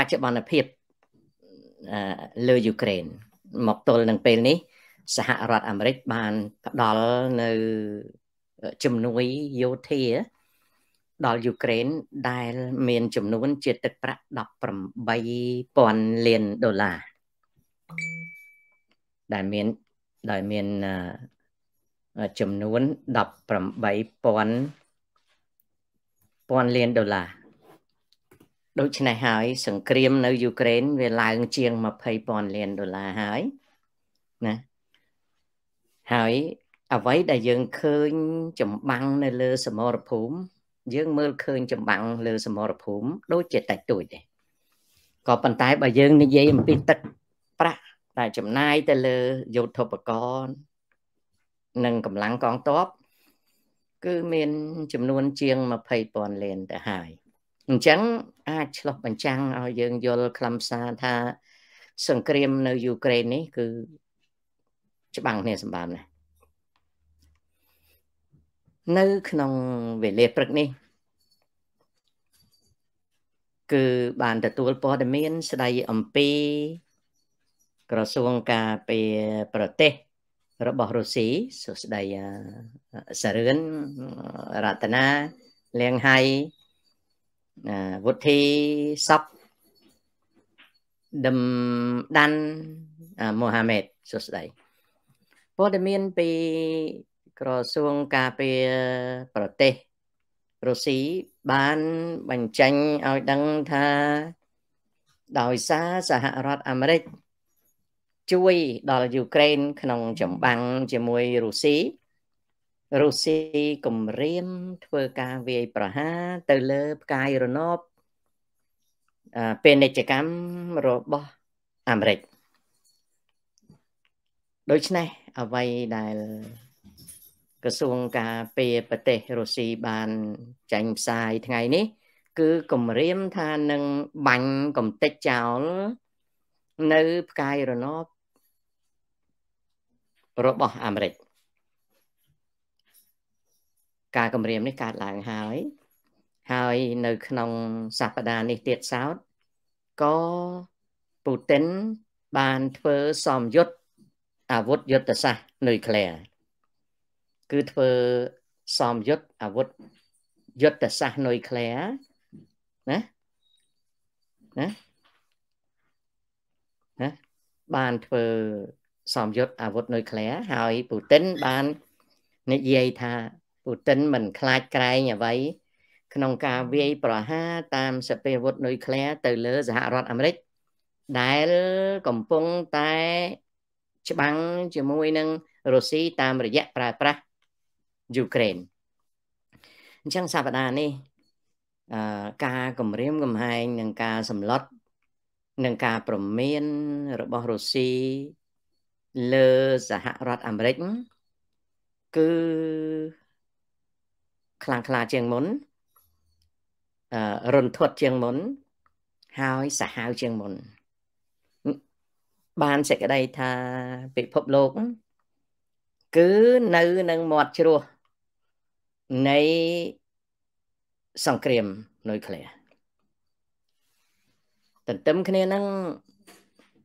បច្ចុប្បន្នភាពលើយូក្រែនមកទល់នឹងពេលនេះ សហរដ្ឋអាមេរិកបានផ្ដល់នៅជំនួយយោធា ដល់យូក្រែនដែលមាន ចំនួន ជាទឹកប្រាក់18,000លានដុល្លារដែលមានដែលមានចំនួន18,000 1000លានដុល្លារដូច្នេះហើយ សង្គ្រាមនៅយូក្រែនវាឡើងជាង20,000លានដុល្លារហើយណាហើយអ្វីដែលយើងឃើញចម្បាំងនៅលើសមរភូមិយើងមើលឃើញចម្បាំងលើ សមរភូមិដូចជាតិចតួចទេក៏ប៉ុន្តែបើយើងនិយាយអំពីទឹកប្រាក់តែចំណាយទៅលើយោធបករនិងកម្លាំងកងទ័ពគឺមាន ចំនួនជាង20,000លានទៅហើយអញ្ចឹងអាចឆ្លុះបញ្ចាំងឲ្យយើងយល់ខ្លឹមសារថា សង្គ្រាមនៅយូក្រែននេះ គឺច្បាំងគ្នាសម្បំណាស់នៅក្នុងវេលាព្រឹកនេះ គឺបានទទួលព័ត៌មានស្ដីអំពីក្រសួងការពារប្រទេស របស់រុស្ស៊ីសួស្ដីសារឿនរតនាលៀងហៃវុធីសពដឹមដាន់មូហាម៉េតសួស្តីព័ត៌មានពី ក្រសួងការពារប្រទេសរុស្ស៊ីបានបញ្ចេញឲ្យដឹងថា ដោយសារសហរដ្ឋអាមេរិកជួយដល់យូក្រែនក្នុងចម្បាំងជាមួយរុស្ស៊ីរុស្ស៊ីគម្រាមធ្វើការវាយប្រហារទៅលើផ្កាយរណបពាណិជ្ជកម្មរបស់អាមេរិកដូច្នេះអ្វីដែលក្រសួងការពារប្រទេសរុស្ស៊ីបានចាញ់ផ្សាយថ្ងៃនេះគឺគម្រាមថានឹងបាញ់កំទេចចោលនៅផ្កាយរណបរបស់អាមេរិក។ការគម្រាមនេះកើតឡើងហើយហើយនៅ ក្នុងសប្តាហ៍នេះទៀតសោតក៏ពូទីនបានធ្វើសំយុទ្ធអាវុធយុទ្ធសាស្ត្រនុយក្លេអ៊ែរគឺធ្វើសំយុទ្ធអាវុធយុទ្ធសាស្ត្រនុយក្លេអ៊ែរណាណាណាបានធ្វើសំយុទ្ធអាវុធនុយក្លេអ៊ែរហើយពូទីនបាននិយាយថាឧទិនមិនខ្លាចក្រែងអ្វី ក្នុងការវាយប្រហារតាមសពាវុធនុយក្លេអ៊ែរទៅលើសហរដ្ឋអាមេរិកដែលកំពុងតែច្បាំងជាមួយនឹងរុស្ស៊ីតាមរយៈប្រើប្រាស់យូក្រែនអញ្ចឹងសប្តាហ៍នេះអឺការគម្រាមកំហែងនិងការសម្លុតនិងការប្រមានរបស់រុស្ស៊ីលើសហរដ្ឋអាមេរិកគឺខ្លាំងក្លាជាងមុនអឺរន្ធត់ជាងមុន ហើយសាហាវជាងមុនបានសេចក្តីថាពិភពលោក គឺនៅនឹងមាត់ជ្រោះនៃសង្គ្រាមនុយក្លេអ៊ែរទន្ទឹមគ្នានឹង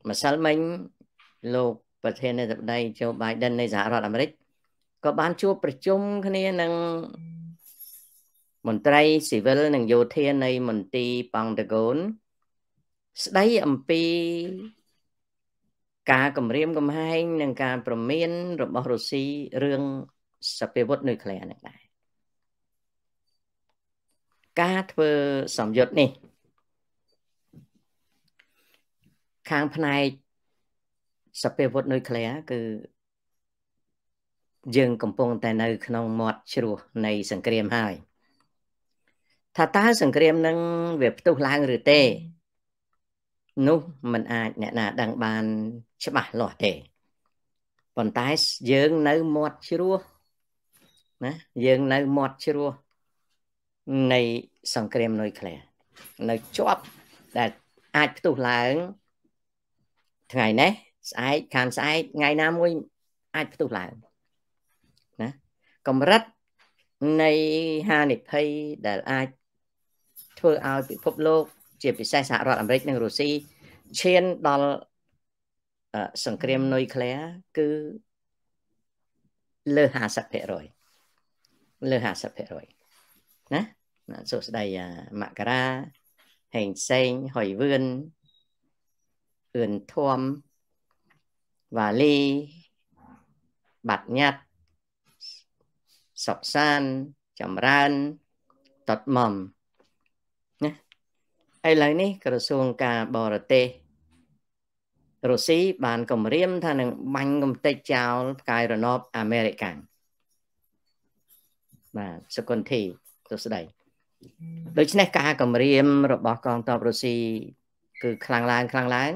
ម្សិលមិញលោកប្រធានាធិបតី Joe Biden នៃសហរដ្ឋអាមេរិកក៏បានជួបប្រជុំគ្នានឹងមន្ត្រីស៊ីវិលនិងយោធានៃមន្ទីរប៉ង់តាហ្គូន ស្ដីអំពី ការគម្រាមកំហែងនិងការ ប្រមានរបស់រុស្ស៊ីរឿងសពាវុធនុយក្លេអ៊ែរនេះដែរការធ្វើសម្យុទ្ធនេះ ខាងផ្នែកសពាវុធនុយក្លេអ៊ែរគឺយើងកំពុងតែនៅ ក្នុងមាត់ជ្រោះនៃ សង្គ្រាមហើយថាតើសង្គ្រាមនឹងវាផ្ទុះឡើងឬទេ នោះมันអាចអ្នកណាដឹងបានច្បាស់លាស់ទេប៉ុន្តែយើងនៅមាត់ជ្រោះណាយើងនៅមាត់ជ្រោះនៃសង្គ្រាមនុយក្លេអ៊ែរនៅជាប់ដែលអាចផ្ទុះឡើងថ្ងៃនេះស្អែកខាងស្អែកថ្ងៃណាមួយអាចផ្ទុះឡើងណាកម្រិតនៃហានិភ័យដែលអាចធ្វើឲ្យពិភពលោកជាពិសេសសហរដ្ឋអាមេរិកនិងរុស្ស៊ីឈានដល់សង្គ្រាមនុយក្លេអ៊ែរគឺលើ50%លើ50%ណាសួស្ដីមករាហេងសេងហុយវឿនអឿនធំវ៉ាលី បាត់ញ៉ាត់សុកសានចម្រើនតតមឥឡូវនេះក្រសួងការបរទេសរុស្ស៊ីបានគម្រាមថានឹងបាញ់កំទេចចោលផ្កាយរណបអាមេរិកាំងបាទសុគន្ធីទស្សដីដូច្នេះការគម្រាមរបស់កងទ័ពរុស្ស៊ីគឺខ្លាំងឡើងខ្លាំងឡើង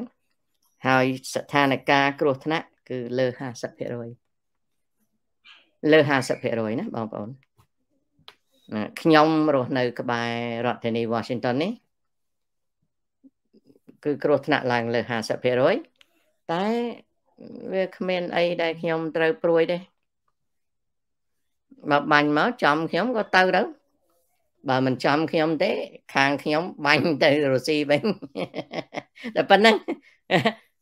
ហើយស្ថានភាពគ្រោះថ្នាក់គឺលើ50%លើ50%ណាបងប្អូនខ្ញុំរស់នៅ ក្បែររដ្ឋធានី Washington នេះគឺគ្រោះថ្នាក់ឡើងលើ50%តែវាគ្មាន អីដែលខ្ញុំត្រូវព្រួយទេបើបាញ់មកចំខ្ញុំក៏ទៅទៅបើមិនចំខ្ញុំទេខាងខ្ញុំបាញ់ទៅរុស្ស៊ីវិញតែប៉ុណ្្នឹង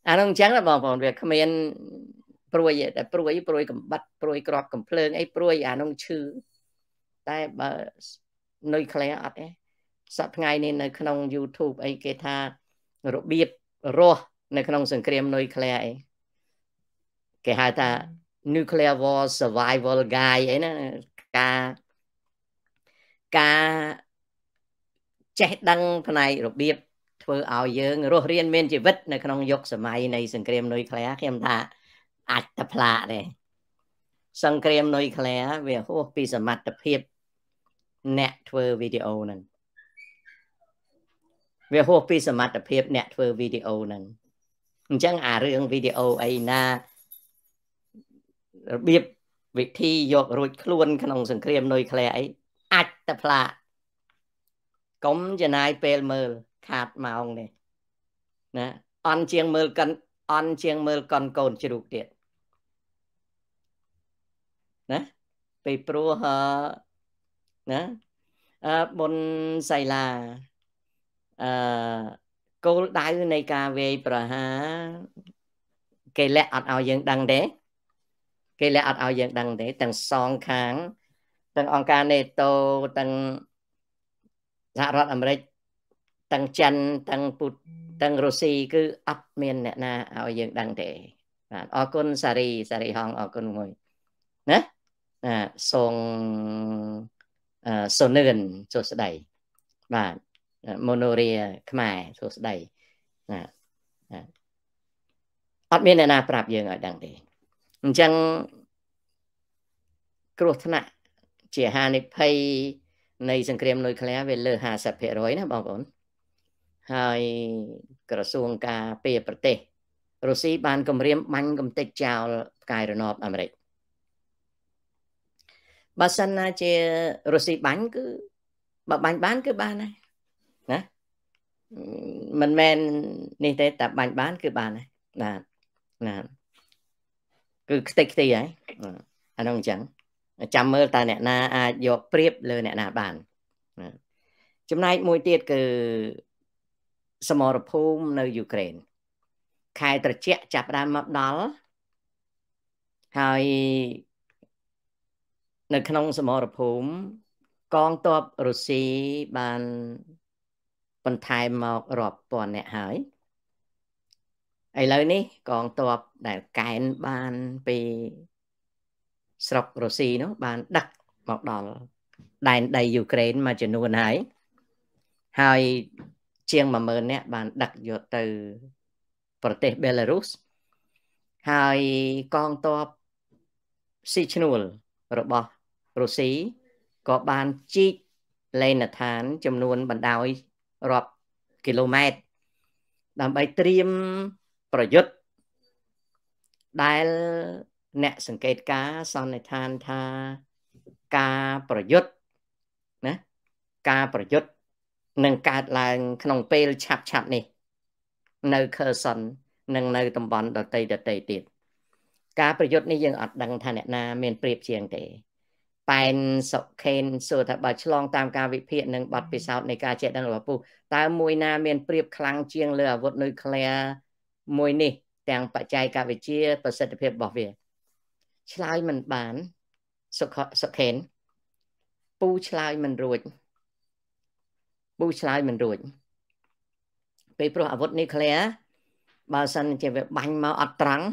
អានោះអញ្ចឹងបងប្អូនវាគ្មានព្រួយតែព្រួយព្រួយកំបិតព្រួយក្របកំភ្លើងអីព្រួយអានោះឈឺតែបើនុយក្លែអត់ទេសប្តាហ៍ថ្ងៃនេះនៅក្នុង YouTube អីគេថារបៀបរស់នៅក្នុង សង្គ្រាមនុយក្លេអ៊ែរអីគេហៅថា nuclear war survival guide អីណាការការចេះដឹងផ្នែករបៀបធ្វើឲ្យយើង រស់រៀនមានជីវិតនៅក្នុងយុគសម័យនៃសង្គ្រាមនុយក្លេអ៊ែរខ្ញុំថាអាចតែផ្លាកទេសង្គ្រាមនុយក្លេអ៊ែរវាហួសពី សមត្ថភាពអ្នកធ្វើវីដេអូហ្នឹងវាហួសពីសមត្ថភាពអ្នកធ្វើវីដេអូហ្នឹងអញ្ចឹងអារឿងវីដេអូអីណារបៀបវិធីយករួច ខ្លួនក្នុងសង្គ្រាមនុយក្លែអីអាចតផ្លា កុំចំណាយពេលមើល ខាតម៉ោងនេះណាអន់ជាងមើលកិនអន់ជាងមើលកនកូនជ្រូកទៀតណាពេលព្រោះណាអឺបុនសៃឡាអឺគោលដៅនៃការវាយប្រហារគេលះអត់ឲ្យយើងដឹងទេគេលះអត់ឲ្យយើងដឹងទេទាំងសងខាងទាំងអង្គការ NATO ទាំងសហរដ្ឋអាមេរិកទាំងចិនទាំងពូទាំងរុស្ស៊ីគឺអត់មាន អ្នកណាឲ្យយើងដឹងទេបាទអរគុណសារីសារីហងអរគុណមួយណាណាសូងសុនឿនសួស្ដីបាទម៉ូណូរីខ្មែរសួស្ដីណាអត់មានអ្នកណា ប្រាប់យើងឲ្យដឹងទេអញ្ចឹងគ្រោះថ្នាក់ជាហានិភ័យនៃសង្គ្រាមនុយក្លេអ៊ែរវាលើ50%ណាបងប្អូនហើយក្រសួងការពារប្រទេសរុស្ស៊ីបានគម្រាមបាញ់កំទេចចោលផ្កាយរណបអាមេរិកបើសិនណាជារុស្ស៊ីបាញ់គឺបើបាញ់បានគឺ បានហើយណាមិនមែននេះទេតែបាញ់បាន គឺបានហើយបាទណា គឺខ្ទេចខ្ទីហើយអានោះអញ្ចឹងចាំមើលតើអ្នកណា អាចយកប្រៀបលើអ្នកណាបានណាចំណែកមួយទៀតគឺ សមរភូមិនៅយូក្រែនខែត្រជាក់ចាប់ដើមមកដល់ហើយនៅក្នុងសមរភូមិកងទ័ពរុស្ស៊ីបានប៉ុន្តែមករាប់ពាន់អ្នកហើយឥឡូវនេះកងទ័ពដែលកែនបានពីស្រុករុស្ស៊ីនោះបានដឹកមកដល់ដែនដីយូក្រែនមួយចំនួនហើយហើយជាង10000នាក់បានដឹកយកទៅប្រទេសបេឡារុសហើយកងទ័ពស៊ីឈ្នួលរបស់រុស្ស៊ីក៏បានជីកលេនដ្ឋានចំនួនបណ្ដោយរាប់គីឡូម៉ែត្រដើម្បីត្រៀមប្រយុទ្ធដែលអ្នកសង្កេតការសន្និដ្ឋានថា ការប្រយុទ្ធណាការប្រយុទ្ធនឹងកើតឡើងក្នុងពេលឆាប់ឆាប់នេះ នៅខឺសុននិងនៅ តំបន់ដតីដតីទៀតការប្រយុទ្ធនេះយើងអត់ដឹងថាអ្នកណាមានប្រៀបជាងទេប៉ែនសុខេនសួរថាបើឆ្លងតាមការវិភាគនិងបទពិសោធន៍នៃការចេះដឹងរបស់ពូតើមួយណាមានប្រៀបខ្លាំងជាងលើអាវុធនុយក្លេអ៊ែរមួយនេះ ទាំងបច្ចេកវិទ្យាប្រសិទ្ធភាពរបស់វាឆ្លើយមិនបានសុខសុខេនពូឆ្លើយមិនរួច ពូឆ្លើយមិនរួចពេលព្រោះអាវុធនុយក្លេអ៊ែរបើសិនជាវាបាញ់មកអត់ត្រង់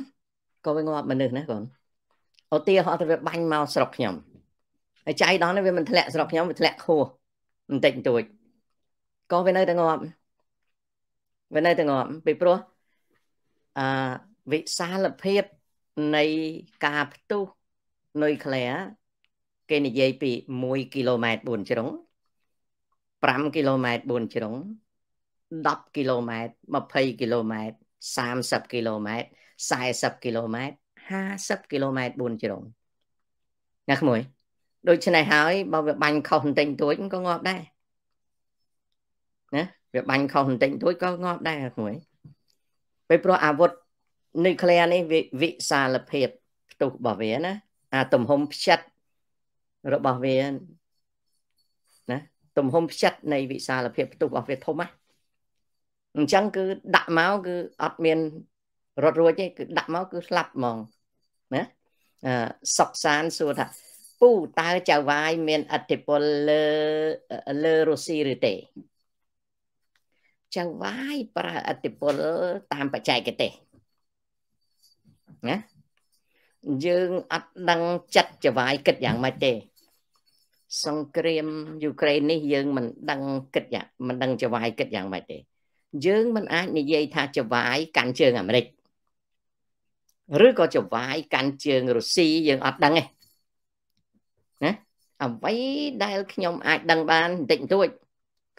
ក៏វាងាប់មនុស្សណាកូនឧទាហរណ៍ទៅវាបាញ់មកស្រុកខ្ញុំហើយចៃដន្យវាមិនធ្លាក់ស្រុកខ្ញុំវាធ្លាក់ខួរបន្តិចបន្តួចក៏វានៅតែងាប់វានៅតែងាប់ពីព្រោះអឺវិសាលភាពនៃការផ្ទុះនុយក្លេអ៊ែរគេនិយាយពី1គីឡូម៉ែត្រ4ជ្រុង5គីឡូម៉ែត្រ4ជ្រុង10គីឡូម៉ែត្រ20គីឡូម៉ែត្រ30គីឡូម៉ែត្រ40គីឡូម៉ែត្រ50គីឡូម៉ែត្រ4ជ្រុងណាក្មួយដូច្នេះហើយបើវាបាញ់ខុសបន្តិចបន្តួចក៏ងាប់ដែរណាវាបាញ់ខុសបន្តិចបន្តួចក៏ងាប់ដែរគ្រួយពេលព្រោះអាវុធនុយក្លេអ៊ែរនេះវាវិសាលភាពផ្ទុះរបស់វាណាអាទំហំផ្ចិតរបស់វាណាទំហំផ្ចិតនៃ វិសាលភាពផ្ទុះរបស់វាធំណាអញ្ចឹងគឺដាក់មកគឺអត់មានរត់រួចទេគឺដាក់មកគឺស្លាប់ហ្មងណាអឺសុកសានសួរថាពូតើចៅវាយមានអធិពលលើលើរុស្ស៊ីឬទេចៅវាយប្រើអធិពលតាមបច្ចេកទេសណាយើងអត់ដឹងចិត្តចៅវាយគិតយ៉ាងម៉េចទេ សង្គ្រាមយូក្រែននេះ យើងមិនដឹងគិតយ៉ាងមិនដឹងចៅវាយគិតយ៉ាងម៉េចទេយើងមិនអាចនិយាយថាចៅវាយកាន់ជើងអាមេរិក ឬក៏ចៅវាយកាន់ជើងរុស្ស៊ីយើងអត់ដឹងទេណាអ្វីដែលខ្ញុំ អាចដឹងបានបន្តិចបន្តួច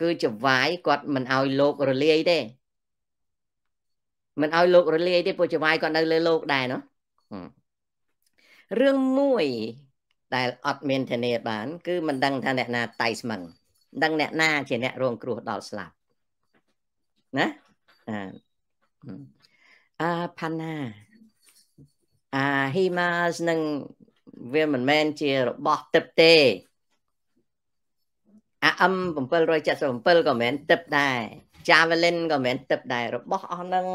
គឺចវាយគាត់មិនឲ្យលោករលាយទេមិនឲ្យលោករលាយទេពួកចវាយគាត់នៅលើលោកដែរណារឿងមួយដែលអត់មានធានាបាន គឺមិនដឹងថាអ្នកណាតៃស្មឹងដឹងអ្នកណា ជាអ្នករងគ្រោះដល់ស្លាប់ណាអាផាណាអាហ៊ីម៉ាសនឹងវាមិនមែនជារបស់ទឹកទេ AM 777ក៏មិនមែនទឹកដែរ Javelin ក៏មិនមែនទឹកដែររបស់អស់ហ្នឹង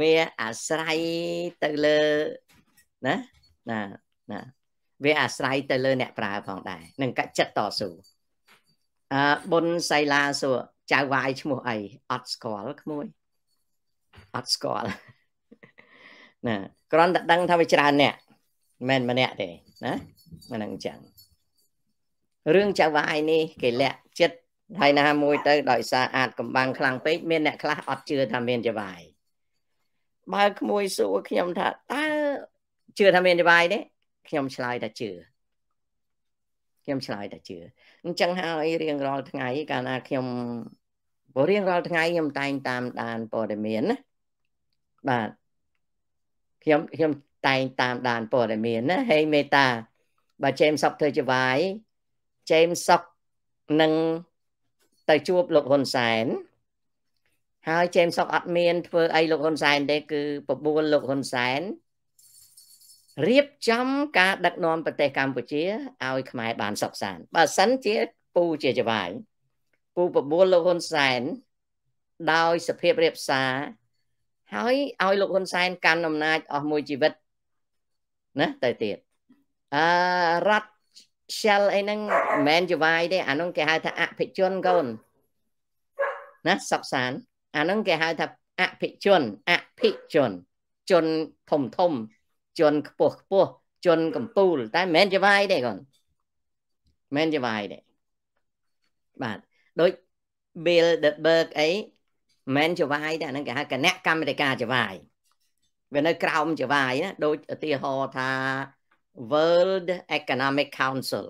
វាអាស្រ័យទៅលើណាណាណា វាអាស្រ័យទៅលើ អ្នកប្រើផងដែរនឹងកចិត្តតស៊ូអឺប៊ុនសៃឡាសួរចៅវាយឈ្មោះអីអត់ស្គាល់ក្មួយអត់ស្គាល់ណាគ្រាន់តែដឹងថាវាច្រើនអ្នកមិនម្នាក់ទេណាអានឹងចឹងរឿងចៅហ្វាយនេះគេលាក់ចិត្តហើយណាមួយទៅដោយសារអាចកំបាំងខ្លាំងពេកមានអ្នកខ្លះអត់ជឿថាមានចៅហ្វាយបើក្មួយសួរខ្ញុំថាតើជឿថាមានចៅហ្វាយទេខ្ញុំឆ្លើយថាជឿខ្ញុំឆ្លើយថាជឿអញ្ចឹងហើយរៀងរាល់ថ្ងៃកាលណាខ្ញុំព្រោះរៀងរាល់ថ្ងៃខ្ញុំតែងតាមដានព័ត៌មានណាបាទខ្ញុំខ្ញុំតែងតាមដានព័ត៌មានណាហេមេតាបើចេមសុកធ្វើជាវាយចេមសុកនឹងទៅជួបលោកហ៊ុនសែនហើយចេមសុកអត់មាន ធ្វើអីលោកហ៊ុនសែនទេគឺបបួលលោកហ៊ុនសែនរៀបចំការដឹកនាំប្រទេសកម្ពុជាឲ្យខ្មែរបានសុខសាន្តបើសិនជាពូជាចវាយពូបបួលលោកហ៊ុនសែនដោយសភាពរៀបសារហើយឲ្យលោកហ៊ុនសែនកាន់អំណាចអស់មួយជីវិតណាទៅទៀតអឺរដ្ឋ shell អីហ្នឹងមិនមែនជាវាយទេអាហ្នឹងគេហៅថាអភិជនកូនណាសកសានអាហ្នឹងគេហៅថាអភិជនអភិជនជនធំធំជនខ្ពស់ខ្ពស់ជនកំពូល តែមិនមែនជាវាយទេកូនមិនមែនជាវាយទេបាទដូច Bilderberg អីមិនមែនជាវាយទេអាហ្នឹងគេហៅគណៈកម្មាធិការជាវាយវានៅក្រោមច្បាយណាដូចឧទាហរណ៍ថា World Economic Council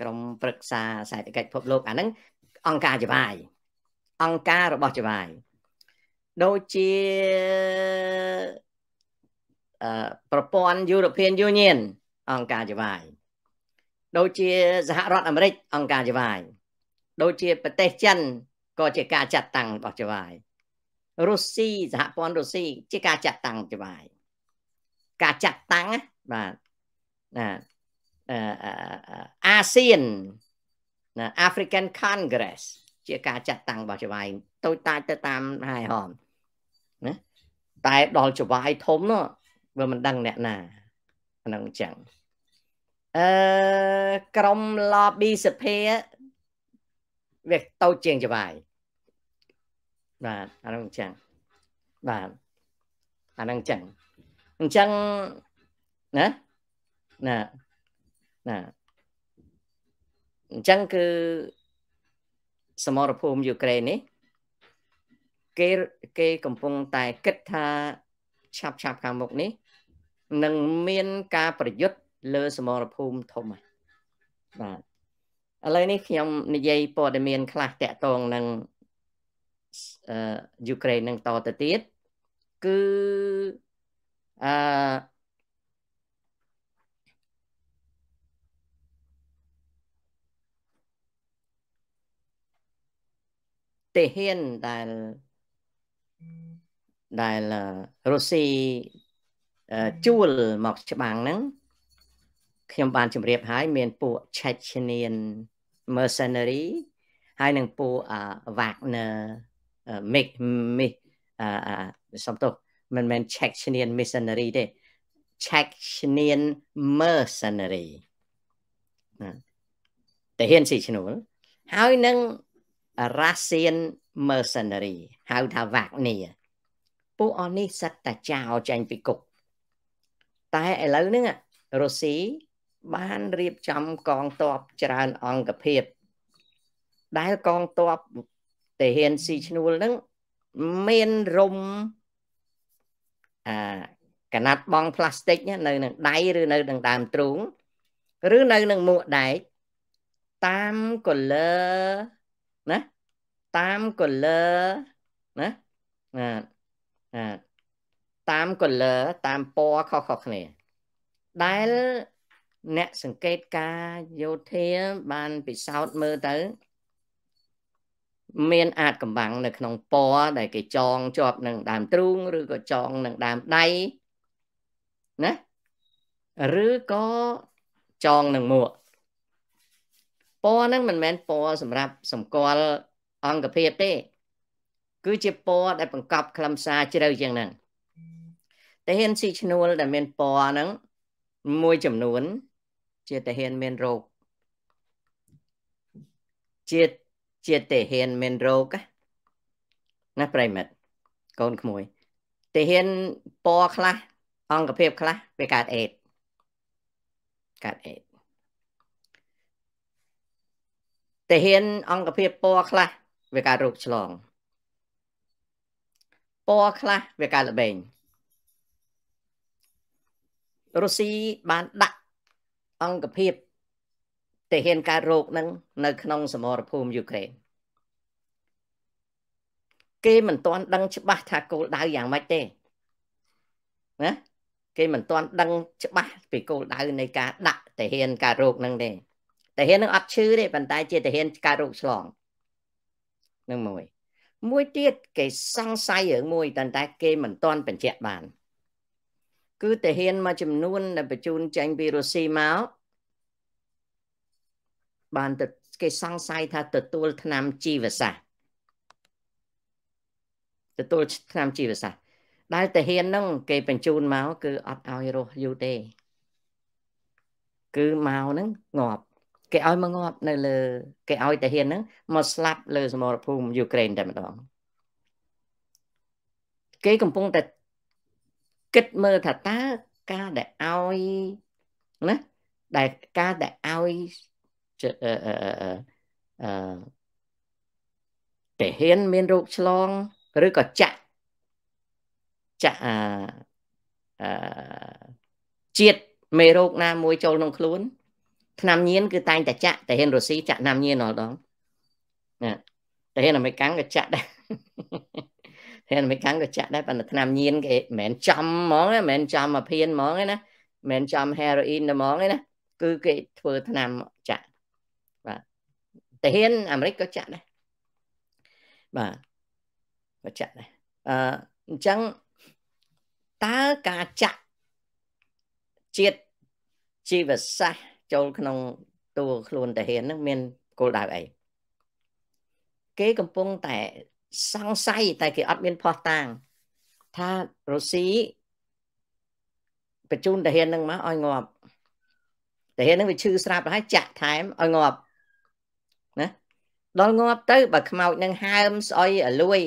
ក្រុមប្រឹក្សាសេដ្ឋកិច្ចពិភពលោកអាហ្នឹងអង្គការច្បាយអង្គការរបស់ច្បាយដូចជាអឺប្រព័ន្ធ European Union អង្គការច្បាយដូចជា សហរដ្ឋអាមេរិកអង្គការច្បាយដូចជា ប្រទេសចិនក៏ជាការចាត់តាំងរបស់ច្បាយរុស្ស៊ីសហព័ន្ធរុស្ស៊ីជាការចាត់តាំងច្បាយការចាត់តាំងបាទណាអាស៊ានណា African Congress ជាការចាត់តាំងរបស់ច្បាយតូចតាចទៅតាមហើយហមណាតែដល់ច្បាយធំនោះវាមិនដឹងអ្នកណាអានឹងអញ្ចឹងអឺក្រុម lobby សភាវាតូចជាងច្បាយបាទអានោះអញ្ចឹងបាទអានឹងអញ្ចឹងអញ្ចឹងណាណាណាអញ្ចឹងគឺសមរភូមិយូក្រែននេះគេគេកំពុងតែគិតថាឆាប់ឆាប់ខាងមុខនេះនឹងមានការប្រយុទ្ធលើ សមរភូមិធំបាទឥឡូវនេះខ្ញុំនិយាយព័ត៌មានខ្លះតកតងនឹងយូក្រែននឹងតទៅទៀតគឺអឺទេហ៊ានដែលដែលរុស្ស៊ីជួលមកច្បាំងហ្នឹង ខ្ញុំបានជម្រាបហើយមានពួក Chechenian mercenary ហើយនឹងពួក Wagner make miss អឺសំទោសមិនមែន Chechenian missionary ទេ Chechenian mercenary ណាតាហ៊ានស៊ីឈ្នួលហើយនឹង Russian mercenary ហៅថាវ៉ាក់នីពួកអស់នេះសិតតែចោលចាញ់ពីគុកតែឥឡូវហ្នឹងរុស្ស៊ីបានរៀបចំកងទ័ពច្រើនអង្គភាពដែលកងទ័ពតាហ៊ានស៊ីឈ្នួលហ្នឹងមានរុំអាកណាត់បងផ្លាស្ទិកនៅនឹងដៃឬនៅនឹងដើមទ្រូង ឬនៅនឹងមួកដែកតាម color ណាតាម color ណាណាតាម color តាមពណ៌ខុសៗគ្នាដែលអ្នកសង្កេតការយោធាបានពិសោធន៍មើលទៅមានអាចកំបាំងនៅក្នុងពណ៌ដែលគេចងជាប់នឹងដើមទ្រូង ឬក៏ចងនឹងដើមដៃណាឬក៏ចងនឹងមួកពណ៌ហ្នឹងមិនមែនពណ៌សម្រាប់សម្គាល់អង្គភាពទេ គឺជាពណ៌ដែលបង្កប់ខ្លឹមសារជ្រៅជាងហ្នឹងតាហានស៊ីឈ្នួលដែល មានពណ៌ហ្នឹងមួយចំនួន ជាតាហានមានរោគជាជាទេហ៊ានមានរោគណាប្រិមិត្តកូនក្មួយ ទេហ៊ានពណ៌ខ្លះអង្គភាពខ្លះវាកើតអេតកើតអេតតែហ៊ានអង្គភាពពណ៌ខ្លះវាកើតរោគឆ្លងពណ៌ខ្លះវាកើតល្បែងរុស្ស៊ីបានដាក់អង្គភាពតែហ៊ានកើតរោគហ្នឹងនៅក្នុងសមរភូមិយូក្រែនគេមិនទាន់ដឹងច្បាស់ថាគោលដៅយ៉ាងម៉េចទេណាគេមិនទាន់ដឹង ច្បាស់ពីគោលដៅនៃការដាក់តាហ៊ានកើតរោគហ្នឹងទេតាហ៊ាននឹងអត់ឈឺទេប៉ុន្តែ ជាតាហ៊ានកើតរោគឆ្លងនឹងមួយ មួយទៀតគេសង្ស័យរឿងមួយតែតែគេមិនទាន់បញ្ជាក់បាន គឺតាហ៊ានមួយចំនួនដែលបញ្ជូនចេញពីរុស្ស៊ីមកបានគេសង្ស័យថាទទួលឆ្នាំជីវសាស្ត្រទទួលឆ្នាំជីវសាស្ត្រដែលតាហាននឹងគេបញ្ជូនមកគឺអត់ឲ្យរស់យូរទេ គឺមកហ្នឹងងាប់គេឲ្យមកងាប់នៅ លើគេឲ្យតាហានហ្នឹងមកស្លាប់លើសមរភូមិយូក្រែនតែម្ដងគេកំពុងតែគិតមើលថាតើការដែលឲ្យណាដែលការដែលឲ្យអឺតាហ៊ានមានរោគឆ្លងឬក៏ចាក់ចាក់អឺជាតិមេរោគណាមួយ ចូលក្នុងខ្លួនឆ្នាំញៀនគឺតែងតែចាក់តាហ៊ានរុស្ស៊ីចាក់ឆ្នាំញៀនដល់ដងណាតាហ៊ានអាមេរិកក៏ចាក់ដែរហ៊ានអាមេរិកក៏ចាក់ដែរប៉ុន្តែឆ្នាំញៀនគេមិនមែនចំហ្មងមិនមែនចំអាភៀនហ្មងទេណាមិនមែនចំហេរ៉ូអ៊ីនហ្មងទេណាគឺគេធ្វើឆ្នាំតាហានអាមេរិកក៏ចាក់ដែរបាទក៏ចាក់ដែរអឺអញ្ចឹងតើការចាក់ជាតិជីវសាស្ត្រចូលក្នុងតួខ្លួនតាហាននឹងមានគោលដៅអីគេកំពុងតែសង្ស័យតែគេអត់មានភ័ស្តុតាង ថារុស្ស៊ីបញ្ជូនតាហាននឹងមកឲ្យងាប់តាហាននឹងវាឈឺស្រាប់ហើយចាក់ ថែមឲ្យងាប់ដល់ងាប់ទៅបើខ្មោចនឹងហើមស្អុយអលួយ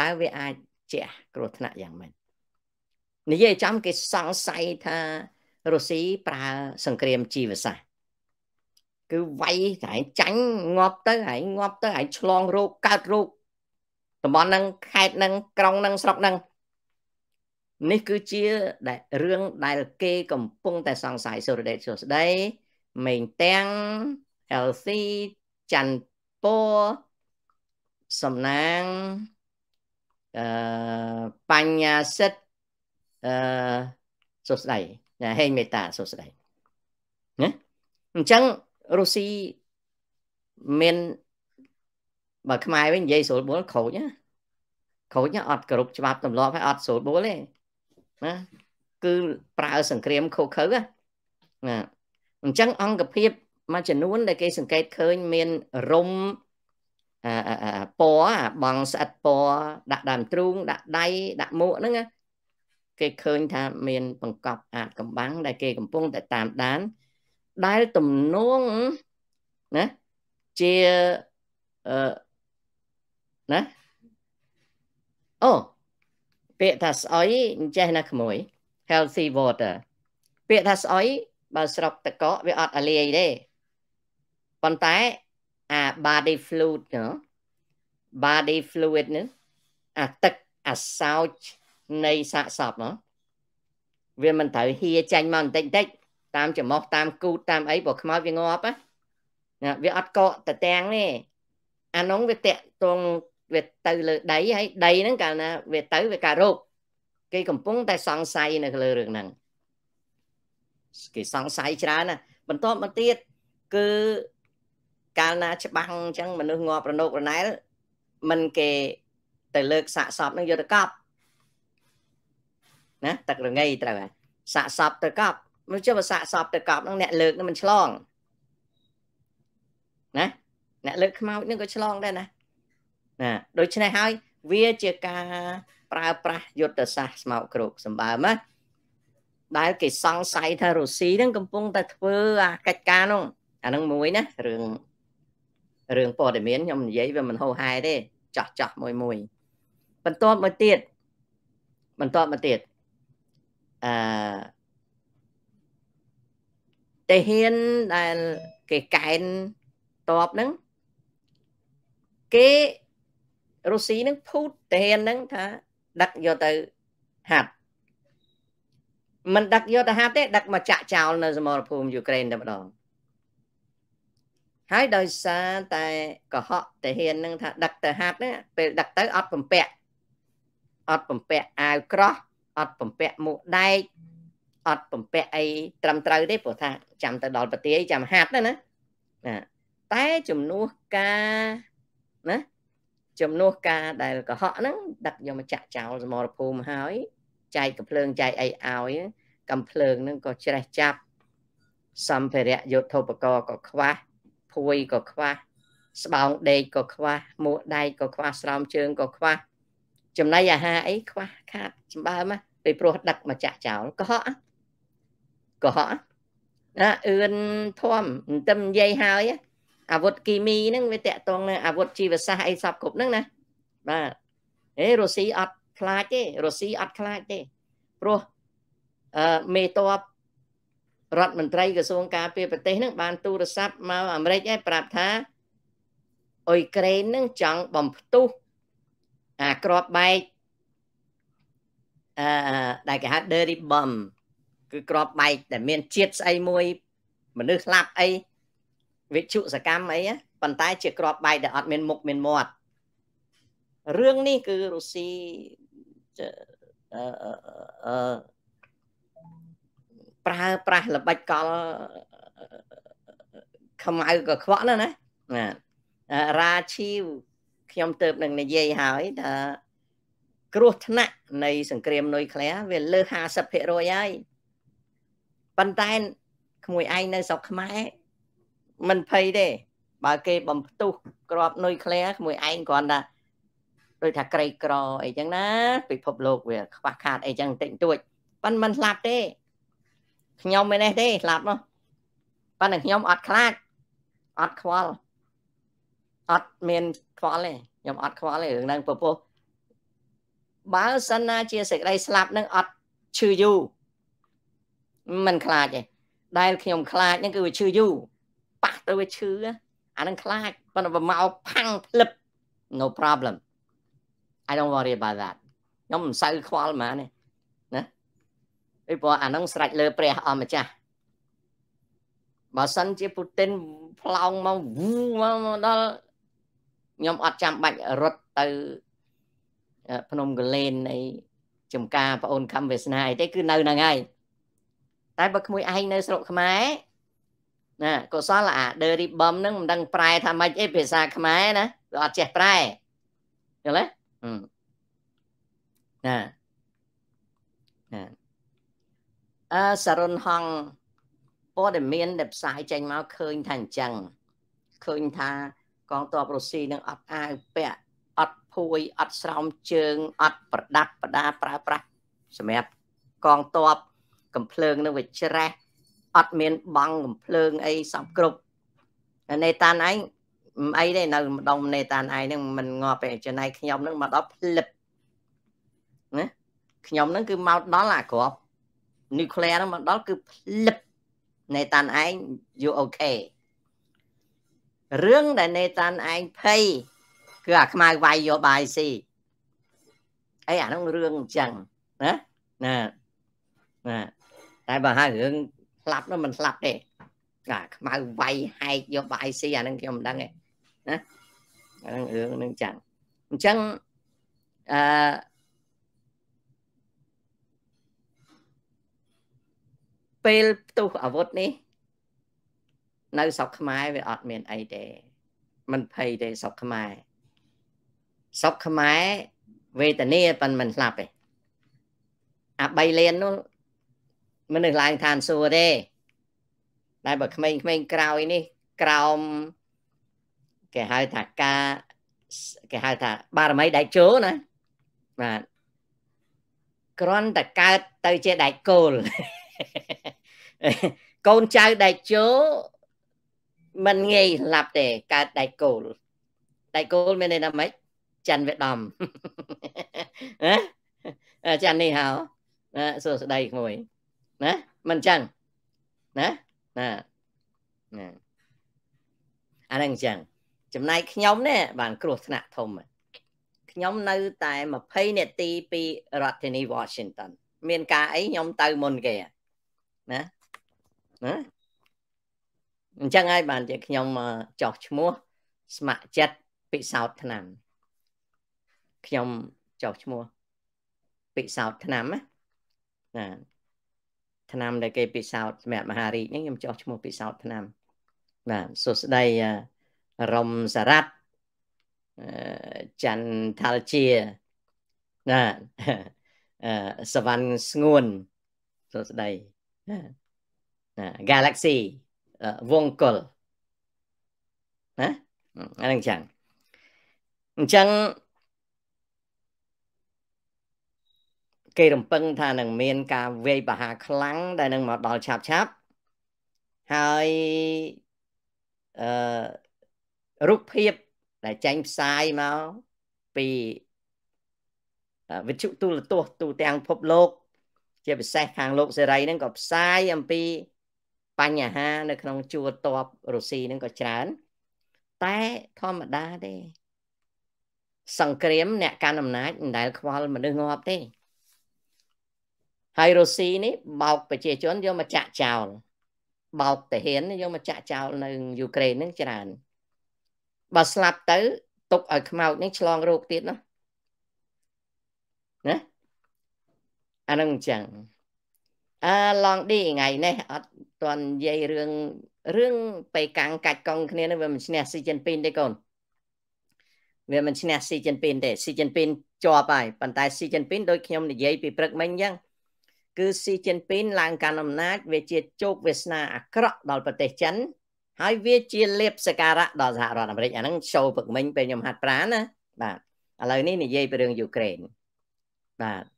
តើវាអាចជះគ្រោះថ្នាក់យ៉ាងម៉េចនិយាយចំគេសង្ស័យថារុស្ស៊ីប្រើសង្គ្រាមជីវសាស្ត្រគឺវាយតែចាញ់ងាប់ទៅហើយងាប់ទៅហើយឆ្លងរោគកើតរោគតំបន់ហ្នឹងខេត្តហ្នឹងក្រុងហ្នឹងស្រុកហ្នឹងនេះគឺជាដែលរឿងដែលគេ កំពុងតែសង្ស័យសូរដេតសួស្ដីមេងទាំង LC ចន្ទពសំណាងអឺបញ្ញាសិទ្ធអឺសុស្ដីណាហេមេតាសុស្ដីណាអញ្ចឹងរុស្ស៊ីមានបើខ្មែរវិញនិយាយស្រួលបួលខូចណាខូចណាអត់គ្រប់ច្បាប់ទម្លាប់ហើយអត់ស្រួលបួលទេណាគឺ ប្រើសង្គ្រាមខូខើណាអញ្ចឹងអង្គភាពមួយចំនួនដែលគេសង្កេតឃើញមានរុំពណ៌បងស្អិតពណ៌ដាក់ដើមទ្រូងដាក់ដៃដាក់មួកហ្នឹងគេឃើញថាមាន បង្កប់ អាចកំបាំងដែលគេកំពុងតែតាមដានដែលទំនងណាជាអឺណាអូពាក្យថាស្អុយអញ្ចេះណាក្មួយ healthy water ពាក្យថាស្អុយបើស្រុកតកវាអត់អលាយទេប៉ុន្តែអា body fluid ណា body fluid នេះអាទឹកអាសោចនៃសាកសពណាវាមិនត្រូវហៀចាញ់មកបន្តិចបន្តិចតាមច្រមុះតាមគូតតាមអីព្រោះខ្មោចវាងាប់ណាវាអត់កកតទាំងនេះអានោះវាតាក់ទងវាទៅលើដីហើយដីហ្នឹងកាលណាវាទៅវាការោគគេកំពុងតែសង្ស័យនៅលើរឿងហ្នឹងគេសង្ស័យច្រើនណាបន្ទាប់មកទៀតគឺកាលណា ច្បាំងអញ្ចឹងមនុស្សងាប់រណោករណែលមិនគេទៅលើកសាកសពនឹងយកទៅកប់ណាទឹករងៃត្រូវហើយសាកសពទៅកប់មិនជិះបើសាកសពទៅកប់នឹងអ្នកលើកនឹងមិនឆ្លងណាអ្នកលើកខ្មោចនឹងក៏ឆ្លងដែរណាណា ដូច្នេះហើយវាជាការ ប្រើប្រាស់យុទ្ធសាស្ត្រស្មោកគ្រោកសម្បើមណាដែលគេសង្ស័យថារុស្ស៊ីនឹង កំពុងតែធ្វើអាកិច្ចការនោះអានឹងមួយណារឿងរឿងព័ត៌មានខ្ញុំនិយាយវាមិនហោហែទេចោះចោះមួយមួយ បន្ទាប់មកទៀតបន្ទាប់មកទៀតអឺតាហ៊ានដែលគេកែនតបហ្នឹងគេរុស្ស៊ីហ្នឹងភូតតាហ៊ានហ្នឹងថាដឹកយកទៅហាត់មិនដឹកយកទៅហាត់ទេដឹកមកចាក់ចោលនៅសមរភូមិយូក្រែនតែម្ដងហើយដោយសារតែកុហកតាហ៊ាននឹងថាដឹកទៅហាត់ណាពេលដឹកទៅអត់បំពាក់អត់បំពាក់អាវក្រោះអត់បំពាក់មួកដែកអត់បំពាក់អី ត្រឹមត្រូវទេ ព្រោះថាចាំទៅដល់ប្រទាយចាំហាត់ណាណាតែចំនួនការណាចំនួនការដែលកុហកហ្នឹងដឹកយកមកចាក់ចោលសមរភូមិហើយចែកកំភ្លើងចែកអីឲ្យ កំភ្លើងហ្នឹងក៏ច្រេះចាប់សម្ភារៈយុទ្ធោបករណ៍ក៏ខ្វះខួយក៏ខ្វះស្បោងដេកក៏ខ្វះមួកដៃក៏ខ្វះស្រោមជើងក៏ខ្វះចំណីអាហារអីខ្វះខាតសម្បើមពេលព្រោះដឹកមកចាក់ចោលកុហកកុហកណាអឿនធំមិនទៅនិយាយហើយអាវុធគីមីហ្នឹងវាតាក់ទងនឹងអាវុធជីវសាស្ត្រអីសពគ្រប់ហ្នឹងណាបាទអេរុស្ស៊ីអត់ខ្លាចទេរុស្ស៊ីអត់ខ្លាចទេព្រោះអឺមេតបរដ្ឋមន្ត្រីក្រសួងការពារប្រទេសនឹងបានទូរស័ព្ទមកអាមេរិកឯងប្រាប់ថាអ៊ុយក្រែននឹងចង់បំផ្ទុះអាក្របបែកអឺដែលគេហៅ dirty bomb គឺក្របបែកដែលមានជាតិស្អីមួយមនុស្សស្លាប់អីវិជ្ជសកម្មអីប៉ុន្តែ ជាក្របបែកដែលអត់មានមុខមានមាត់រឿងនេះគឺរុស្ស៊ីអឺប្រើប្រាស់ល្បិចកលខ្មៅក៏ខ្វក់ណាស់ណាបាទរាឈីវខ្ញុំទៅនឹងនិយាយហើយថាគ្រោះថ្នាក់នៃសង្គ្រាមនុយក្លេអ៊ែរវាលើស50%ហើយប៉ុន្តែក្មួយឯងនៅស្រុកខ្មែរមិនភ័យទេបើគេបំផ្ទុះក្របនុយក្លេអ៊ែរក្មួយឯងគ្រាន់តែដូចថាក្រីក្រអីចឹងណាពិភពលោកវាខ្វះខាតអីចឹងតិចតួចប៉ុន្តែមិនស្លាប់ទេខ្ញុំមិននេះទេស្លាប់នោះប៉ណ្ណខ្ញុំអត់ខ្លាចអត់ខ្វល់អត់មាន ខ្វល់ទេខ្ញុំអត់ខ្វល់ទេរឿងហ្នឹងពពោះបើសិនណា ជាសេចក្តីស្លាប់នឹងអត់ឈឺយូរមិនខ្លាចទេដែលខ្ញុំខ្លាចហ្នឹងគឺវាឈឺយូរប៉ះទៅវាឈឺអានឹងខ្លាចប៉ុន្តែមកផាំងផ្លឹប no problem I don't worry about that ខ្ញុំមិនសូវខ្វល់ហ្មងនេះពីព្រោះអានឹងស្រេចលើព្រះអម្ចាស់បើសិនជាពូទីនផ្លោងមកវូមកដល់ខ្ញុំអត់ចាំបាច់រត់ទៅ ភ្នំកលែនអីចំការប្អូនខំវាសនាអីទេគឺនៅហ្នឹងហើយតែបើក្មួយឯងនៅស្រុកខ្មែរណាកុសលអាដេរីបំហ្នឹងមិនដឹងប្រែថាម៉េចអីភាសាខ្មែរណាវាអត់ចេះប្រែយល់ទេណាណាអឺសរុនហងព័ត៌មានដែលផ្សាយចេញមកឃើញថាអញ្ចឹងឃើញថាកងទ័ពរុស្ស៊ីនឹងអត់អាវពាក់អត់ភួយអត់ស្រោមជើងអត់ប្រដាប់ប្រដាប្រើប្រាស់សម្រាប់កងទ័ពកំភ្លើងនឹងវាច្រេះអត់មានបង់កំភ្លើងអីសំគ្រប់នេតានឯងមិនអីទេនៅ ម្ដុំនេតានឯងហ្នឹងមិនងាប់ទេចំណែកខ្ញុំហ្នឹងមកដល់ផ្លិបណាខ្ញុំហ្នឹង គឺមកដល់អាក្រប nuclear ហ្នឹងមកដល់គឺភ្លឹបណេតានឯង you okay រឿងដែលណេតានឯងភ័យគឺអាខ្មៅវាយយកបាយស៊ីអីអាហ្នឹងរឿងអញ្ចឹងណាណាណាតែបើហៅរឿងស្លាប់នោះមិនស្លាប់ទេអាខ្មៅវាយហែកយកបាយស៊ីអាហ្នឹងខ្ញុំមិនដឹងទេណាអាហ្នឹងរឿងហ្នឹងអញ្ចឹងអញ្ចឹងអឺពេលផ្ទុះអាវុធនេះ នៅស្រុកខ្មែរវាអត់មានអីទេមិនភ័យទេស្រុកខ្មែរស្រុកខ្មែរវេទនាប៉ុន្តែមិនស្លាប់ទេអា3លាននោះមនុស្សឡើងឋានសួគ៌ទេតែបើក្មេងៗក្រោយនេះក្រោមគេហៅថាការគេហៅថាបារមីដៃជោណា បាទគ្រាន់តែកើតទៅជាដៃគោលកូនចៅដែកជោមិនងាយស្លាប់ទេកើតដែកគោលដែកគោលមានន័យថាម៉េចច័ន្ទវេដំណាច័ន្ទនេះហៅណាសួស្ដីក្មួយណាមិនចឹងណាណាណាអានឹងចឹងចំណាយខ្ញុំនេះបានគ្រោះថ្នាក់ធំខ្ញុំនៅ តែ20នាទីពីរដ្ឋធានី Washington មានការអីខ្ញុំទៅមុនគេណាណាអញ្ចឹងហើយបានជាខ្ញុំចោះឈ្មោះស្ម័គ្រចិត្តពិសោធន៍ឆ្នាំខ្ញុំចោះឈ្មោះពិសោធន៍ឆ្នាំណាឆ្នាំដែលគេពិសោធន៍សម្រាប់មហារាជនេះខ្ញុំចោះឈ្មោះពិសោធន៍ឆ្នាំបាទសួស្ដីរំសរ័តច័ន្ទថាលជាណាសវណ្ណស្ងួនសួស្ដីណា galaxy វងកុលណាអានឹងចឹងអញ្ចឹងគេរំពឹងថានឹងមាន ការវាយប្រហារខ្លាំងដែលនឹងមកដល់ឆាប់ឆាប់ហើយអឺរូបភាពដែលចាញ់ផ្សាយមកពីវិទ្យុទូរទស្សន៍ទូទាំងពិភពលោក ជាពិសេសខាងលោកសេរីហ្នឹងក៏ផ្សាយអំពីបញ្ហានៅក្នុង ជួរតបរុស្ស៊ីនឹងក៏ច្រើនតែធម្មតាទេសង្គ្រាមអ្នកកាន់អំណាចមិនដែលខ្វល់មនុស្សងាប់ទេហើយរុស្ស៊ីនេះបោក ប្រជាជនយកមកចាក់ចោលបោកតាហានយកមកចាក់ចោលនៅយូក្រែននឹងច្រើនបើស្លាប់ទៅទុកឲ្យខ្មោចនឹងឆ្លងរោគទៀតណាណាអានឹងអញ្ចឹងអឺឡងឌីថ្ងៃនេះអត់តាន់និយាយរឿងរឿងបេកាំងកាច់កង់គ្នានេះវាមិនឈ្នះស៊ីជីនពីនទេកូនវាមិនឈ្នះស៊ីជីនពីនទេស៊ីជីនពីនជាប់ហើយប៉ុន្តែស៊ីជីនពីនដូចខ្ញុំនិយាយពីព្រឹកមិញអញ្ចឹងគឺស៊ីជីនពីនឡើងកាន់អំណាចវាជាជោគវាសនាអាក្រក់ដល់ប្រទេសចិនហើយវាជាលៀបសការៈដល់សហរដ្ឋអាមេរិកអាហ្នឹងចូលព្រឹកមិញពេលខ្ញុំហាត់ប្រាណណាបាទឥឡូវនេះនិយាយពីរឿងយូក្រែនបាទ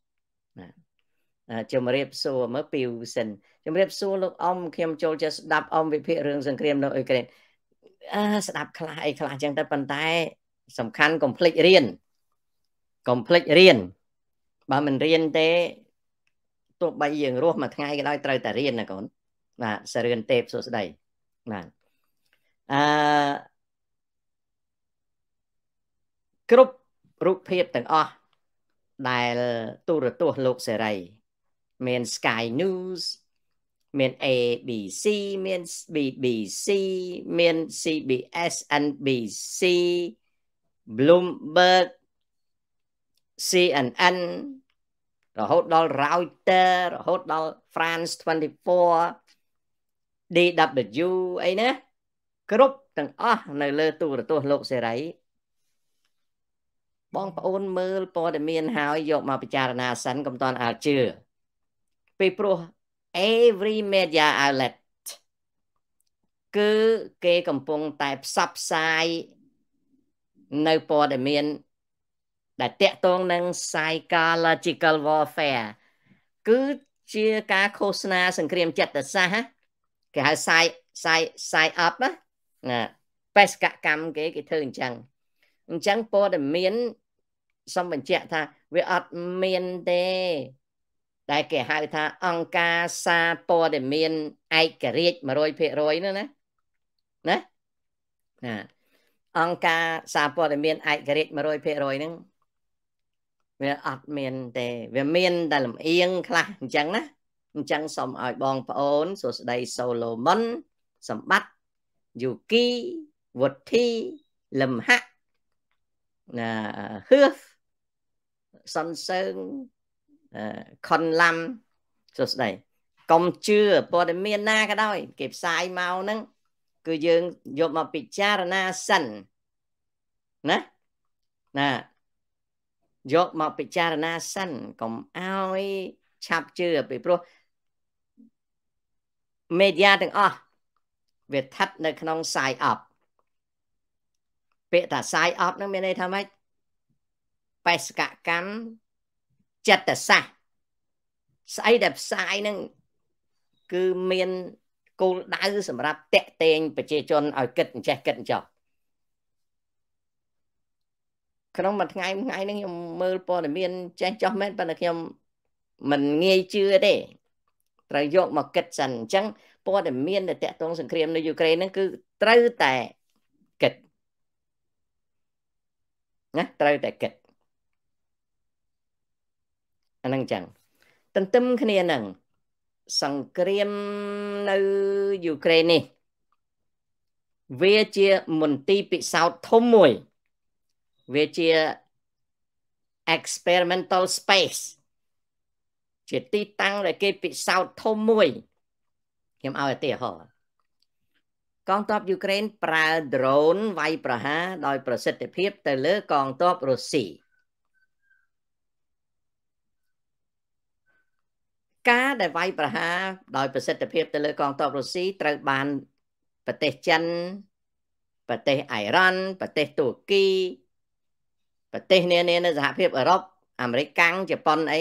ជំរាបសួរមើលពីវសិនជំរាបសួរលោកអំខ្ញុំចូលចិត្តស្ដាប់អំវិភាគរឿងសង្គ្រាមនៅអ៊ុយក្រែនអឺស្ដាប់ខ្លះអីខ្លះអញ្ចឹងទៅប៉ុន្តែ សំខាន់កុំភ្លេចរៀនកុំភ្លេចរៀនបើមិនរៀនទេទោះបីយើងរស់មួយថ្ងៃក៏ដោយត្រូវតែរៀនណាកូនបាទសរឿនទេពសួស្ដីបាទអឺគ្រប់រូបភាពទាំងអស់ដែលទូរទស្សន៍លោកសេរីមាន Sky News មាន ABC មាន BBC មាន CBS NBC Bloomberg CNN រហូតដល់ Reuters រហូតដល់ France 24 DW អីណាគ្រប់ទាំងអស់នៅលើទូរទស្សន៍លោកសេរីបងប្អូនមើលព័ត៌មានហើយយកមកពិចារណាសិនកុំតន់អាលជឿពីព្រោះ every media outlet គឺគេកំពុងតែផ្សព្វផ្សាយនៅព័ត៌មាន ដែលតាក់ទងនឹង psychological warfare គឺជាការឃោសនាសង្គ្រាមចិត្តសាស្ត្រគេហៅ psy psy psy up ណាបេសកកម្មគេគេធ្វើអញ្ចឹងអញ្ចឹងព័ត៌មានសូមបញ្ជាក់ថាវាអត់មានទេដែលគេហៅថាអង្គការសារព័ត៌មានឯករាជ្យ100%នោះណាណាណាអង្គការសារព័ត៌មានឯករាជ្យ100%ហ្នឹងវាអត់មានទេវាមានតែលំអៀងខ្លះអញ្ចឹងណាអញ្ចឹងសូមឲ្យបងប្អូនសួស្ដីសូឡូមុនសម្បត្តិយូគីវុទ្ធីលំហៈណាហឺសនសើងខនឡាំសួស្ដីកុំជឿព័ត៌មានណាក៏ដោយ គេផ្សាយមកហ្នឹងគឺយើងយកមកពិចារណាសិនណាណាយកមកពិចារណាសិន កុំឲ្យឆាប់ជឿពីព្រោះមេឌីយ៉ាទាំងអស់វាស្ថិតនៅក្នុងសាយអប់ពាក្យថាសាយអប់ហ្នឹង មានន័យថាម៉េចបេសកកម្មចិត្តសាស្ត្រស្អីដែលផ្សាយហ្នឹងគឺមានគោលដៅសម្រាប់តេតែងប្រជាជនឲ្យគិតអញ្ចេះគិតអញ្ចោះក្នុងមួយថ្ងៃមួយថ្ងៃហ្នឹងខ្ញុំមើលព័ត៌មាន ចេះចោះមែនប៉ុន្តែខ្ញុំមិនងាយជឿទេត្រូវយកមកគិតសិនអញ្ចឹងព័ត៌មានដែលតាក់ទងសង្គ្រាមនៅយូក្រែនហ្នឹងគឺត្រូវតែគិតណាត្រូវតែគិតអាហ្នឹងចឹងទន្ទឹមគ្នានឹងសង្គ្រាមនៅយូក្រែននេះវាជាមន្ទីរពិសោធន៍ធំមួយ វាជា experimental space ជាទីតាំងដែលគេពិសោធន៍ធំមួយខ្ញុំឲ្យឧទាហរណ៍កងទ័ពយូក្រែនប្រើ drone វាយប្រហារដោយប្រសិទ្ធភាព ទៅលើកងទ័ពរុស្ស៊ីការដែលវាយប្រហារដោយប្រសិទ្ធភាពទៅលើកងទ័ពរុស្ស៊ីត្រូវបានប្រទេសចិន ប្រទេសអ៊ីរ៉ង់ប្រទេសតួគីប្រទេសនានានៅសហភាពអឺរ៉ុបអាមេរិកកាំងជប៉ុនអី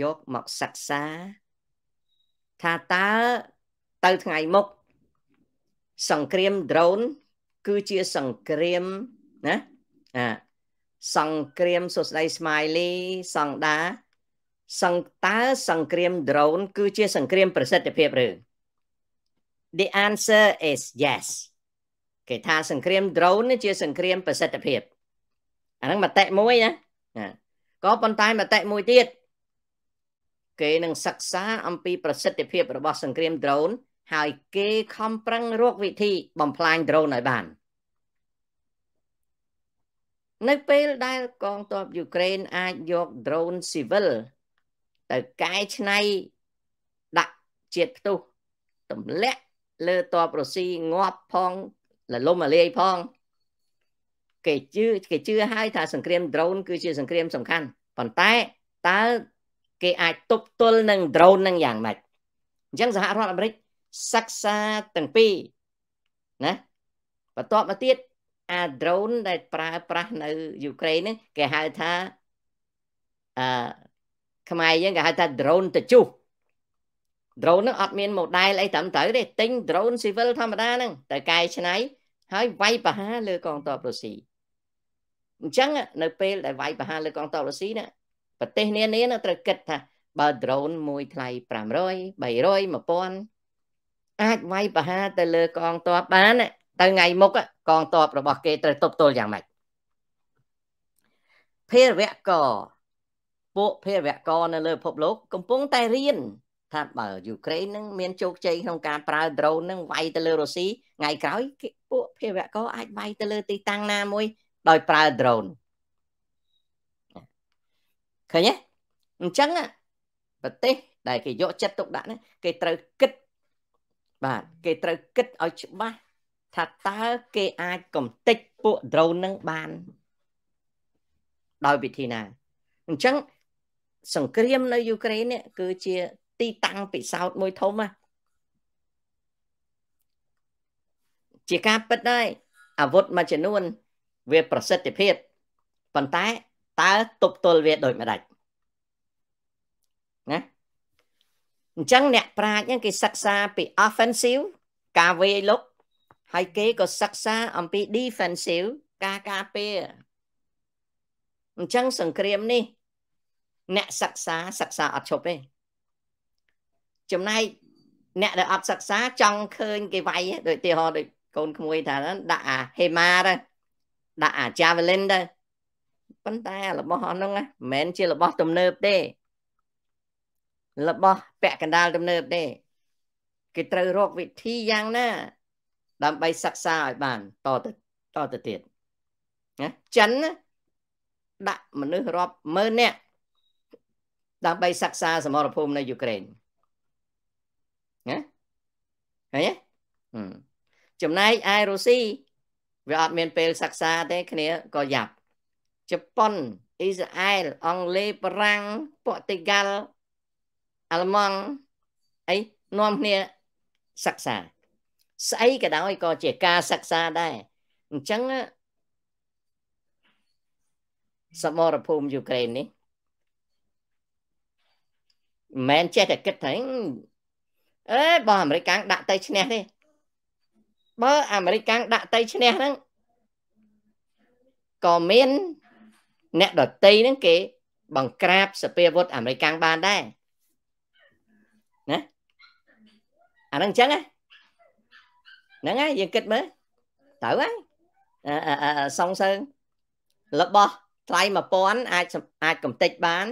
យកមកសិក្សា ថាតើទៅថ្ងៃមុខសង្គ្រាម drone គឺជាសង្គ្រាមណាអាសង្គ្រាមសុស្ដី smiley សង្ដាសង្តើសង្គ្រាម drone គឺជាសង្គ្រាម ប្រសិទ្ធភាពឬ The answer is yes គេថាសង្គ្រាម drone នេះជាសង្គ្រាមប្រសិទ្ធភាពអាហ្នឹងមតិមួយណាក៏ប៉ុន្តែមតិមួយទៀតគេនឹងសិក្សាអំពី ប្រសិទ្ធភាព របស់សង្គ្រាម drone ហើយគេខំប្រឹងរកវិធី បំផ្លាញ drone ឲ្យបាន នៅពេលដែលកងទ័ពយូក្រែនអាចយក drone civil ទៅកែច្នៃដាក់ជាតិផ្ទុះទម្លាក់លើតបរុស៊ីងាប់ផង លលំអលាយផងគេជឿគេជឿហើយថា សង្គ្រាម drone គឺជា សង្គ្រាមសំខាន់ប៉ុន្តែតើគេអាចទប់ទល់នឹង drone នឹងយ៉ាងម៉េចអញ្ចឹងសហរដ្ឋអាមេរិកសិក្សាទាំងពីរណាបន្ទាប់មកទៀតអា drone ដែលប្រើប្រាស់នៅយូក្រែនហ្នឹងគេហៅថាអឺខ្មែរយើងគេហៅថា drone ទៅជុះ drone ហ្នឹងអត់មាន model អីត្រឹមត្រូវទេទិញ drone civil ធម្មតាហ្នឹងទៅកែច្នៃ ហើយវាយប្រហារលើកងទ័ពរុស្ស៊ីអញ្ចឹងនៅពេលដែលវាយប្រហារលើកងទ័ពរុស្ស៊ីណាប្រទេសនានាត្រូវគិតថា បើ drone មួយថ្លៃ500 300 1000អាចវាយប្រហារទៅលើ កងទ័ពបានទៅថ្ងៃមុខកងទ័ពរបស់គេត្រូវទប់ទល់យ៉ាងម៉េចភារវៈកពួកភារវករនៅលើពិភពលោកកំពុងតែរៀនថាបើយូក្រែននឹងមានជោគជ័យក្នុងការប្រើ drone នឹងវាយទៅលើរុស្ស៊ីថ្ងៃក្រោយពួកភារវករអាចវាយទៅលើទីតាំងណាមួយដោយប្រើ drone ឃើញទេអញ្ចឹងប្រទេសដែលគេយកចិត្តទុកដាក់នេះគេត្រូវគិតបាទគេត្រូវគិតឲ្យច្បាស់ថាតើគេអាចកំទេចពួក drone នឹងបានដោយវិធីណាអញ្ចឹងសង្គ្រាមនៅយូក្រែននេះគឺជា ទីតាំងពិសោធន៍មួយធំណាជាការពិតដែរអាវុធមួយចំនួន វាប្រសិទ្ធភាពប៉ុន្តែតើទប់ទល់វាដោយម្ដេចណាអញ្ចឹងអ្នកប្រាជ្ញហ្នឹងគេសិក្សាពី offensive ការវាយលុកហើយគេក៏សិក្សាអំពី defensive ការការពារអញ្ចឹងសង្គ្រាមនេះអ្នកសិក្សាសិក្សាអត់ឈប់ទេចំណែកអ្នកដែលអត់សិក្សាចង់ឃើញ គេវាយដូចទីហោដូចកូនក្មួយថាដាក់អាហេម៉ាទៅដាក់អា javelin ទៅប៉ុន្តែរបស់ហ្នឹងមិនមែនជារបស់ទំនើបទេរបស់ពាក់កណ្ដាលទំនើបទេ គេត្រូវរកវិធីយ៉ាងណាដើម្បីសិក្សាឲ្យបានតទៅតទៅទៀតណាចិនដាក់មនុស្សរាប់ម៉ឺននាក់ដើម្បីសិក្សាសមរភូមិនៅយូក្រែនណាឃើញទេចំណែកឯរុស្ស៊ីវាអត់មានពេលសិក្សាទេគ្នាក៏យ៉ាប់ជប៉ុនអ៊ីស្រាអែលអង់គ្លេសបារាំងព័រទុយហ្គាល់អាល្លឺម៉ង់អីនាំគ្នាសិក្សាស្អីក៏ដោយក៏ជាការសិក្សាដែរអញ្ចឹងសមរភូមិយូក្រែននេះមិនមែនចេះតែគិតថាអេបើអាមេរិកកាំងដាក់ទៅឈ្នះទេបើអាមេរិកកាំងដាក់ទៅឈ្នះហ្នឹងក៏មានអ្នកដតីហ្នឹងគេបង្ក្រាបសពាវុធអាមេរិកកាំងបានដែរណាអាហ្នឹងអញ្ចឹងហ្នឹងហើយយើងគិតមើលត្រូវហើយសងសើងរបស់ថ្លៃ1000អាចអាចកំតិចបាន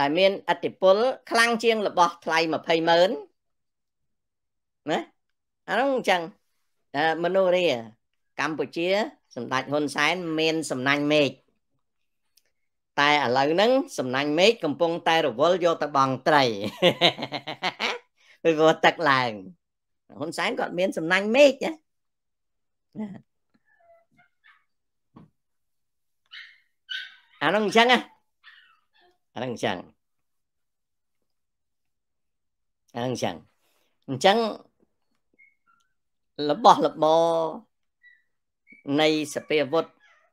ដែលមានអតិពលខ្លាំងជាងរបស់ថ្លៃ20ម៉ឺនណាអានោះអញ្ចឹងមនុស្សរាកម្ពុជាសម្ដេចហ៊ុនសែនមាន សំណាញ់មេឃតែឥឡូវហ្នឹង សំណាញ់មេឃកំពុងតែរវល់យកទៅបងត្រីពីព្រោះទឹកឡើងហ៊ុនសែនគាត់មាន សំណាញ់មេឃណាអានោះអញ្ចឹងណាអាហ្នឹងអញ្ចឹងអាហ្នឹងអញ្ចឹងអញ្ចឹងរបស់របរនៃសពាវុធ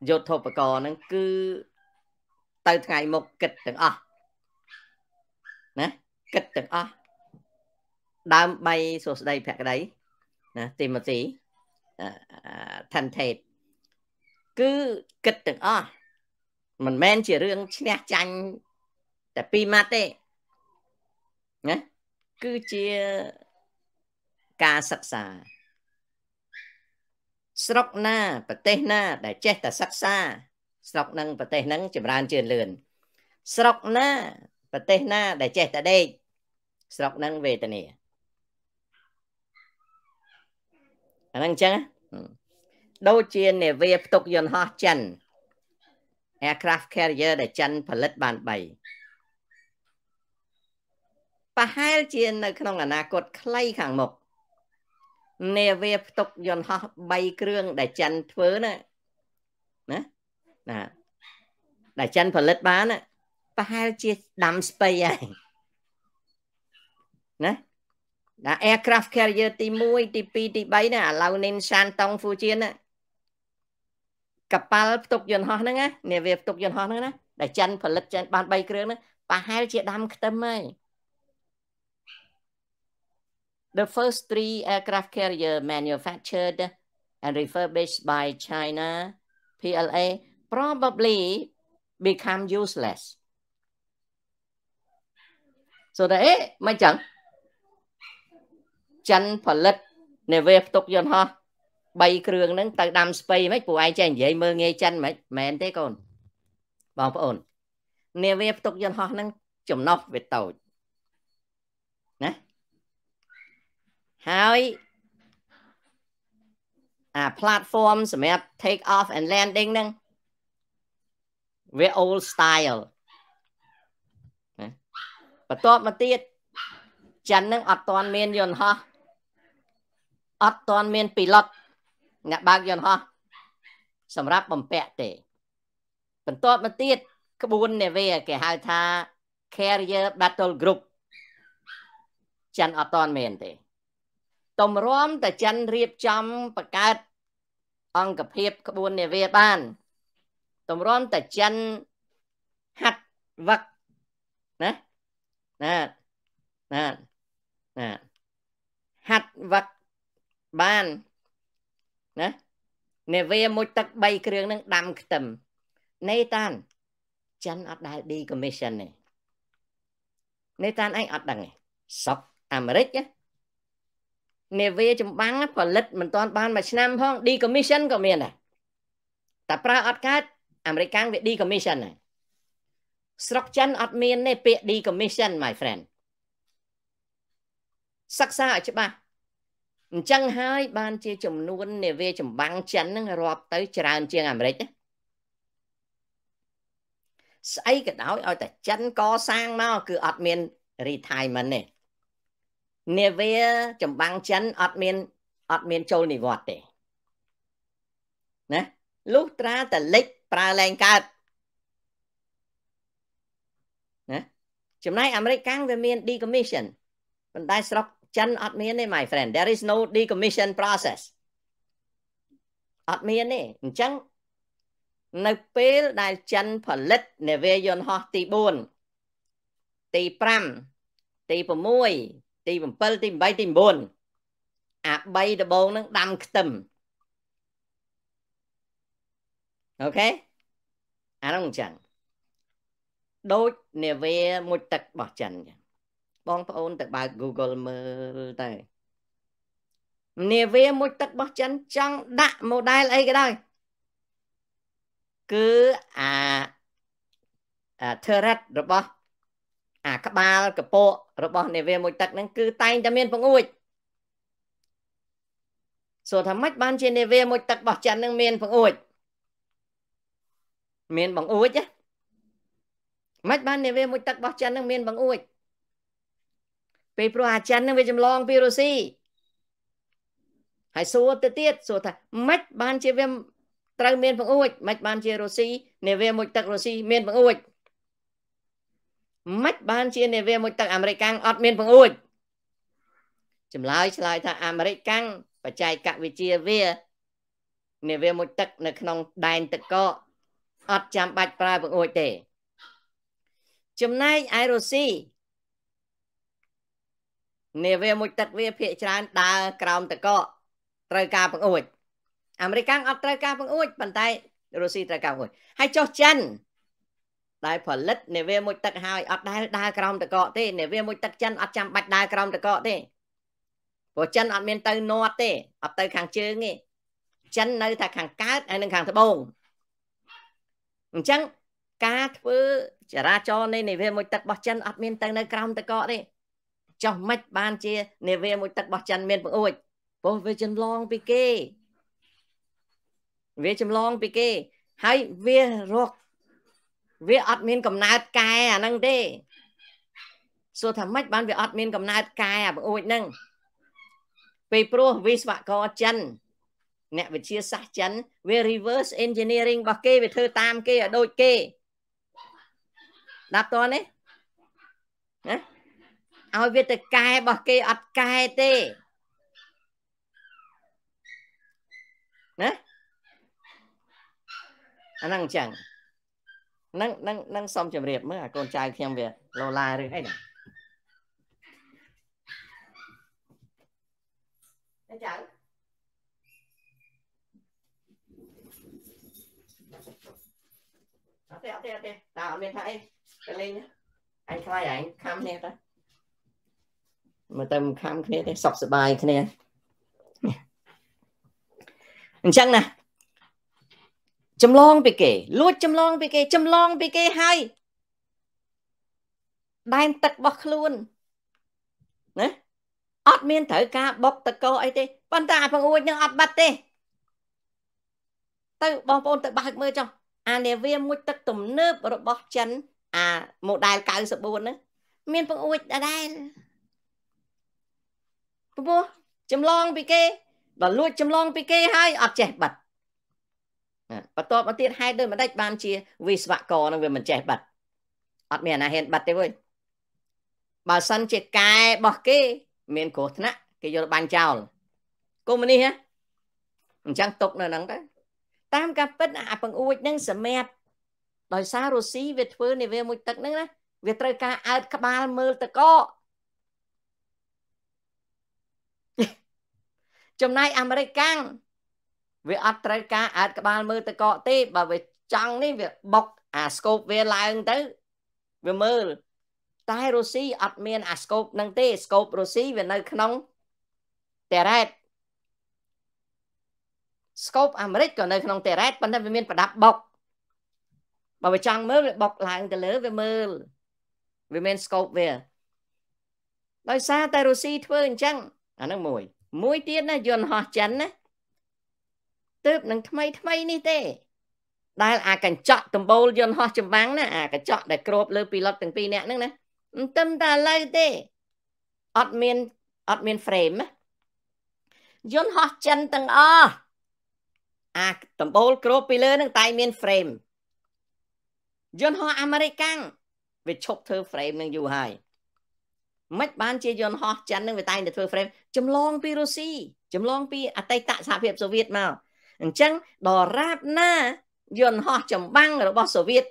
យោធបករហ្នឹងគឺទៅថ្ងៃមុខគិតទាំងអស់ណាគិតទាំងអស់ដើមបីសួស្ដីភក្តីណាទីម៉ូទីថនថេតគឺគិតទាំងអស់មិនមែនជារឿងឈ្នះចាញ់តែ2ម៉ាត់ទេណាគឺជាការសិក្សា ស្រុកណា ប្រទេសណាដែលចេះតែសិក្សាស្រុកនឹងប្រទេសនឹងចម្រើនជឿនលឿនស្រុកណាប្រទេសណាដែលចេះតែដេកស្រុកនឹងវេទនាអាហ្នឹងអញ្ចឹងដូចជានាវាផ្ទុកយន្តហោះចិន aircraft carrier ដែលចិន ផលិតបាន3ប្រហែលជានៅក្នុងអនាគតខ្លីខាងមុខនាវាផ្ទុកយន្តហោះ3គ្រឿងដែលចិនធ្វើណាណាណាដែលចិនផលិតបានប្រហែលជាដាំស្ពៃហើយណាណា aircraft carrier ទី1ទី2ទី3ណាឥឡូវ Nin San Tong Fujian ណាកប៉ាល់ផ្ទុកយន្តហោះហ្នឹងណានាវាផ្ទុកយន្តហោះហ្នឹងណាដែលចិនផលិតចិនបាន3គ្រឿងហ្នឹងប្រហែលជាដាំខ្ទឹមហើយ the first three aircraft carrier manufactured and refurbished by China, PLA, probably become useless. So that, មិនចឹងចិនផលិត នាវាផ្ទុកយន្តហោះ3គ្រឿងហ្នឹងទៅដាំស្ពៃហ្មងពួកឯងចេះនិយាយមើលងាយចិនហ្មងមែនទេកូនបងប្អូននាវាផ្ទុកយន្តហោះហ្នឹងចំណោះវាតូចហើយអា platform សម្រាប់ take off and landing ហ្នឹងវា old style ណាបន្ទាប់មកទៀតចិនហ្នឹងអត់ទាន់មានយន្តហោះអត់ទាន់មាន pilot អ្នកបើកយន្តហោះសម្រាប់បំពាក់ទេ បន្ទាប់មកទៀតក្បួននាវាគេហៅថា carrier battle group ចិនអត់ទាន់មានទេតម្រាំតាចិនរៀបចំបង្កើតអង្គភាពក្បួននាវាបានតម្រាំតាចិនហាត់វឹកណាណាណាណាហាត់វឹកបានណានាវាមួយទឹក3គ្រឿងនឹងដាំខ្ទឹមនេតានចិនអត់ដែល decommission ទេនេតានឯងអត់ដឹងទេសុកអាមេរិកណានាវាចម្បាំងផលិតមិនទាន់បានមួយឆ្នាំផង decommission ក៏មានដែរតែប្រើអត់កើតអាមេរិកាំងវា decommission ហ្នឹងស្រុកចិនអត់មានទេពាក្យ decommission my friend សិក្សាឲ្យច្បាស់អញ្ចឹងហើយ បាន ជាចំនួន នាវាចម្បាំងចិនហ្នឹងរាប់ទៅ ច្រើនជាងអាមេរិកស្អីក៏ដោយឲ្យតែចិនកសាងមកគឺអត់មាន retirement ទេនាវាចម្បាំងចិនអត់មានអត់មានចូលនិវត្តទេណាលុះត្រាតែលិចប្រើលែងកើតណាចំណែកអាមេរិកកាំងវាមាន decommission ប៉ុន្តែស្រុកចិនអត់មានទេ my friend there is no decommission process អត់មានទេអញ្ចឹងនៅពេលដែលចិនផលិតនាវាយន្តហោះទី4ទី5ទី6ទី7ទី8ទី9អា3ដបងហ្នឹងដាំខ្ទឹមអូខេអានោះអញ្ចឹងដូចនាវាមួយទឹករបស់ចិនអញ្ចឹងបងប្អូនទៅបើក Google មើលទៅនាវា មួយទឹករបស់ចិនចង់ដាក់ model អីក៏ដោយគឺអាអា turret របស់អាក្បាលកពករបស់នាវាមួយទឹកហ្នឹងគឺតែងតែមានពង្អួចសួរថាម៉េចបាន ជានាវាមួយទឹករបស់ចិនហ្នឹងមានពង្អួចមានបង្អួចហ៎ម៉េចបាននាវាមួយទឹករបស់ចិនហ្នឹងមាន បង្អួចពេលព្រោះអាចិនហ្នឹងវាចម្លងពីរុស្ស៊ីហើយសួរទៅទៀតសួរថាម៉េចបាន ជាវាត្រូវមានបង្អួចម៉េចបាន ជារុស្ស៊ីនាវាមួយទឹករុស្ស៊ីមានបង្អួចមិនបានជានាវាមួយទឹកអាមេរិកកាំងអត់មានពង្រួចចម្លើយឆ្លើយថាអាមេរិកកាំងបច្ចេកវិទ្យាវានាវាមួយទឹកនៅក្នុងដែនទឹកកកអត់ចាំបាច់ប្រើពង្រួចទេ ចំណែកឯរុស្ស៊ីនាវាមួយទឹកវាភាកច្រើនដើរក្រោមទឹកកកត្រូវការពង្រួចអាមេរិកកាំងអត់ត្រូវការពង្រួចប៉ុន្តែរុស្ស៊ីត្រូវការពង្រួចហើយចុះចិនដែលផលិតនាវាមួយទឹកហើយអត់ដែលដើរក្រោមតកកទេនាវាមួយទឹកចិនអត់ចាំបាច់ដើរក្រោមតកកទេព្រោះចិនអត់មានទៅនាត់ទេអត់ទៅខាងជើងទេចិននៅតែខាងកើតហើយនិងខាងត្បូងអញ្ចឹងការធ្វើចរាចរណ៍នៃនាវាមួយទឹករបស់ចិនអត់មានទៅនៅក្រោមតកកទេ ចុះមិនបានជានាវាមួយទឹករបស់ចិនមានបង្អួចព្រោះវាចម្លងពីគេវាចម្លងពីគេ ហើយវារកវាអត់មានកំណើតកែអាហ្នឹងទេសួរថាម៉េចបានវាអត់មានកំណើតកែអាបង្អួចហ្នឹងពេលព្រោះវិស្វករចិន អ្នកវិទ្យាសាស្ត្រចិន វា reverse engineering របស់គេវាធ្វើតាមគេឲ្យដូចគេដល់តនេះណាឲ្យវាទៅកែរបស់គេអត់កែទេណាអាហ្នឹងអញ្ចឹងនឹងនឹងនឹងសុំជម្រាបមើលអាកូនចៅខ្ញុំវាលោឡារឿងអីណាចៅអត់ទេអត់ទេអត់ទេតើអត់មានថាអីទៅលេងអញខ្លាចអញខំគ្នាទៅមកតែខំគ្នាទេសុខសบายគ្នាអញ្ចឹងណាចម្លងពីគេលួចចម្លងពីគេចម្លងពីគេហើយដែនទឹករបស់ខ្លួនណាអត់មានត្រូវការបុកតកោអីទេប៉ុន្តែអាពងួចនឹងអត់បាត់ទេទៅបងប្អូនទៅបើកមើលចុះអានាវាមួយទឹកទំនើបរបស់ចិនអា model 94ហ្នឹងមានពងួចដដែលព្រោះចម្លងពីគេបើលួចចម្លងពីគេហើយអត់ចេះបាត់បន្ទាប់មកទៀតហេតុដូចម្ដេចបានជាវិស្វករនឹងវាមិនចេះបាត់អត់មានអ្នកហ៊ានបាត់ទេវើយបើសិនជាកែរបស់គេ មានគ្រោះថ្នាក់គេយកបាញ់ចោលកុំនេះហ៎អញ្ចឹងຕົកនៅហ្នឹងទៅតាមការពិតអាពង្អួចហ្នឹងសម្រាប់ដោយសាររុស្ស៊ីវាធ្វើនាវាមួយ ទឹកហ្នឹងណាវាត្រូវការអើតក្បាលមើលតកចំណាយអាមេរិកកាំងវាអត់ត្រូវការអាចក្បាលមើលទៅកកទេ បើវាចង់នេះវាបុកអាស្កូបវាឡើងទៅវាមើលតែរុស្ស៊ីអត់មាន អាស្កូបនឹងទេស្កូបរុស្ស៊ីវានៅ ក្នុងតេរ៉េតស្កូបអាមេរិកក៏នៅក្នុងតេរ៉េតប៉ុន្តែវាមានប្រដាប់បុកបើវាចង់មើលវាបុកឡើងទៅលើវាមើលវាមានស្កូបវាដោយសារតែរុស្ស៊ីធ្វើអញ្ចឹងអានឹងមួយមួយទៀតណាយន្តហោះចិនណាទើបនឹងថ្មីថ្មីនេះទេ ដែលអាកញ្ចក់ដំបូលយន្តហោះចម្បាំងណាអាកញ្ចក់ដែលគ្រប លើពីឡុតទាំងពីរនាក់ហ្នឹងណាមិនទឹមតែឥឡូវទេអត់មានអត់មាន frame យន្តហោះចិនទាំងអស់អាដំបូលគ្របពីលើហ្នឹងតែមាន frame យន្តហោះអាមេរិកាំងវាឈប់ធ្វើ frame នឹងយូរហើយមិនបានជាយន្តហោះចិននឹងវាតែងតែធ្វើ frame ចម្លងពីរុស្ស៊ីចម្លងពីអតីតសហភាពសូវៀតមកអញ្ចឹងដរាបណា យន្តហោះចម្បាំងរបស់សូវៀត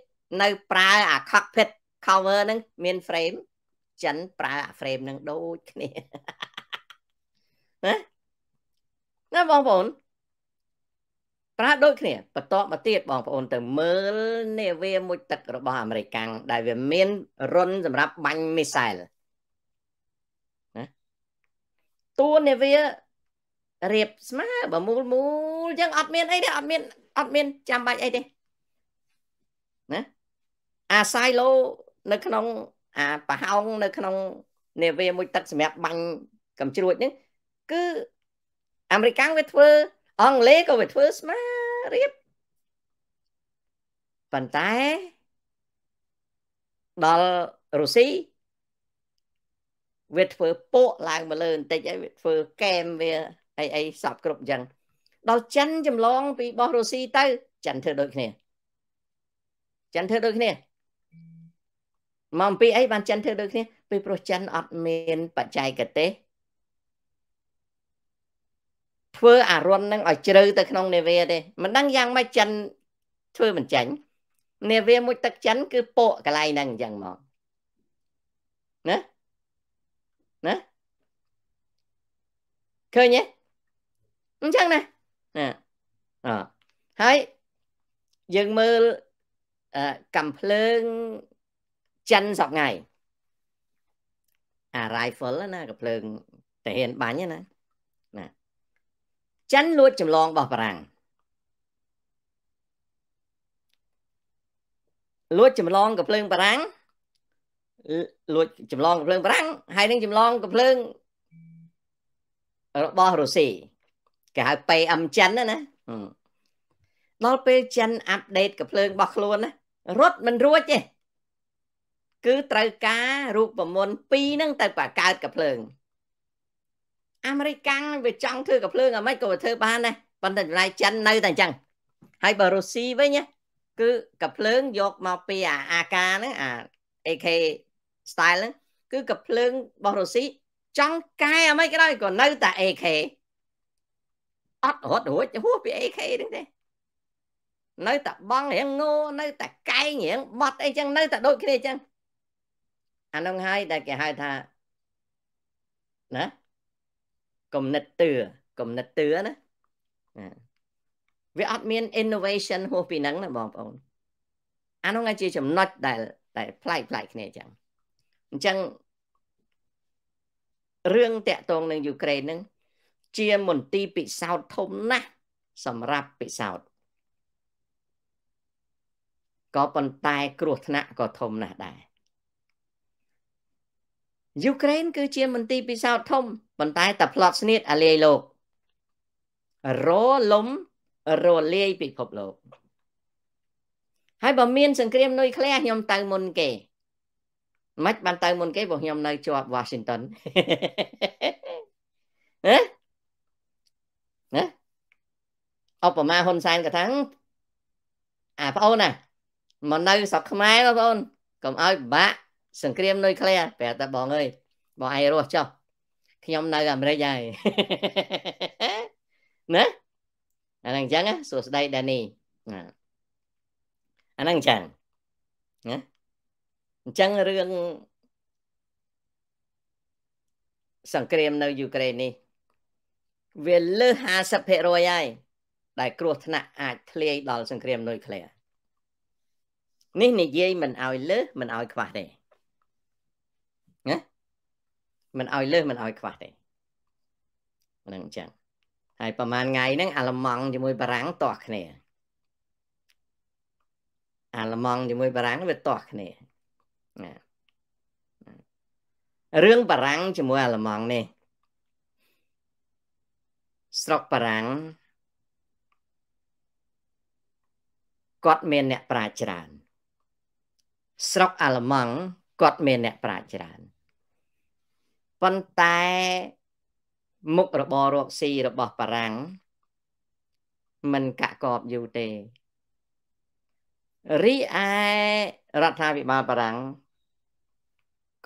នៅ ប្រើអា cockpit cover ហ្នឹងមាន frame ចិនប្រើអា frame ហ្នឹងដូចគ្នាណាណាបងប្អូន ប្រើដូចគ្នាបន្តមកទៀតបងប្អូនទៅមើលនាវាមួយទឹករបស់អាមេរិកដែលវា មានរុនសម្រាប់បាញ់មីសែលណាតួនាវារៀបស្មើបើមូលមូលយើងអត់មានអីទេអត់មានអត់មានចាំបាច់អីទេណាអាសាយឡូនៅក្នុងអាប្រហោងនៅ ក្នុង នាវាមួយទឹកសម្រាប់បាញ់កំជ្រួចហ្នឹងគឺអាមេរិកាំងវាធ្វើ អង់គ្លេសក៏វាធ្វើស្មើរៀបប៉ុន្តែដល់រុស្ស៊ីវាធ្វើពក់ឡើងមកលើបន្តិចហើយវាធ្វើកែមវាអីអីសពគ្រប់អញ្ចឹងដល់ចិនចម្លង ពីបោះរុស្ស៊ីទៅ ចិនធ្វើដូចគ្នា ចិនធ្វើដូចគ្នាមកអំពីអីបានចិនធ្វើដូចគ្នាពេលព្រោះចិន អត់មានបច្ចេកទេសធ្វើអារុននឹងឲ្យជ្រៅទៅក្នុងនាវាទេមិនដឹងយ៉ាងម៉េចចិនធ្វើមិនចាញ់នាវាមួយ ទឹកចិនគឺពោកកន្លែងហ្នឹងអញ្ចឹងមកណាណាឃើញទេអញ្ចឹងណាណាអហើយយើងមើលកំភ្លើងចិនសប្ងៃអា rifle ណាកំភ្លើងតាហ៊ានបាញ់ណាណាចិនលួចចម្លងរបស់បារាំងលួចចម្លងកំភ្លើងបារាំងលួចចម្លងកំភ្លើងបារាំងហើយនឹងចម្លងកំភ្លើងរបស់រុស្ស៊ីគេហៅ PM ចិនណាដល់ពេលចិនអាប់ដេតកំភ្លើងរបស់ខ្លួនណារត់មិនរួចទេគឺត្រូវការរូបមន្ត2ហ្នឹងទៅបង្កើតកំភ្លើងអាមេរិកកាំងវាចង់ធ្វើកំភ្លើងអាមិនក៏ធ្វើបានដែរប៉ុន្តែចំណាយចិននៅតែអញ្ចឹងហើយបើរុស្ស៊ីវិញណាគឺកំភ្លើងយកមកពីអាអាកាហ្នឹងអា AK style ហ្នឹងគឺកំភ្លើងរបស់រុស្ស៊ីចង់កែអ្វីក៏ដោយក៏នៅតែ AK អត់រត់រួចហួសពី AK ហ្នឹងទេនៅតែបងរៀងងូនៅតែកែងរៀងបត់អីចឹងនៅតែដូចគ្នាចឹងអានឹងហើយដែលគេហៅថាណាគំនិតទឿគំនិតទឿណាវាអត់មាន innovation ហួសពីហ្នឹងណាបងប្អូនអានោះជាចំណុចដែលតែប្លែកប្លែកគ្នាចឹងអញ្ចឹងរឿងតាក់ទងនឹងយូក្រែនហ្នឹងជាមន្ទីរពិសោធន៍ធំណាស់សម្រាប់ពិសោធន៍ក៏ប៉ុន្តែគ្រោះថ្នាក់ក៏ធំណាស់ដែរយូក្រែនគឺជាមន្ទីរពិសោធន៍ធំប៉ុន្តែតែផ្លត់ស្នៀតអាលាយលោករលំរលាយពិភពលោកហើយបើមានសង្គ្រាមនុយក្លេអ៊ែរខ្ញុំទៅមុនគេមិនបានទៅមុនគេព្រោះខ្ញុំនៅជាប់ Washington ហ៎ណាឧបមាហ៊ុនសែនក៏ថាអាបងអូនណាមកនៅស្រុកខ្មែរបងអូនកុំឲ្យបាក់សង្គ្រាមនុយក្លេអ៊ែរប្រាប់តែបងអើយបងឯងរស់ចុះខ្ញុំនៅអាមេរិកហើយណាអាហ្នឹងអញ្ចឹងសួស្ដីដានីអាហ្នឹងអញ្ចឹងណាអញ្ចឹងរឿងសង្គ្រាមនៅយូក្រែននេះវាលើស50%ហើយដែលគ្រោះថ្នាក់អាចធ្លាយដល់សង្គ្រាមនុយក្លេអ៊ែរនេះនិយាយមិនឲ្យលើសមិនឲ្យខ្វះទេណាមិនឲ្យលើសមិនឲ្យខ្វះទេហ្នឹងអញ្ចឹងហើយប្រហែលថ្ងៃហ្នឹង អាឡម៉ង់ជាមួយបារាំងទាស់គ្នាអាឡម៉ង់ជាមួយបារាំងវាទាស់គ្នាណារឿងបារាំងជាមួយអាឡម៉ង់នេះស្រុកបារាំងគាត់មានអ្នកប្រាជ្ញច្រើន ស្រុកអាល្លឺម៉ង់គាត់មានអ្នកប្រាជ្ញច្រើនប៉ុន្តែ មុខរបររកស៊ីរបស់បារាំងมันកាក់កបយូរទេ រីឯរដ្ឋាភិបាលបារាំង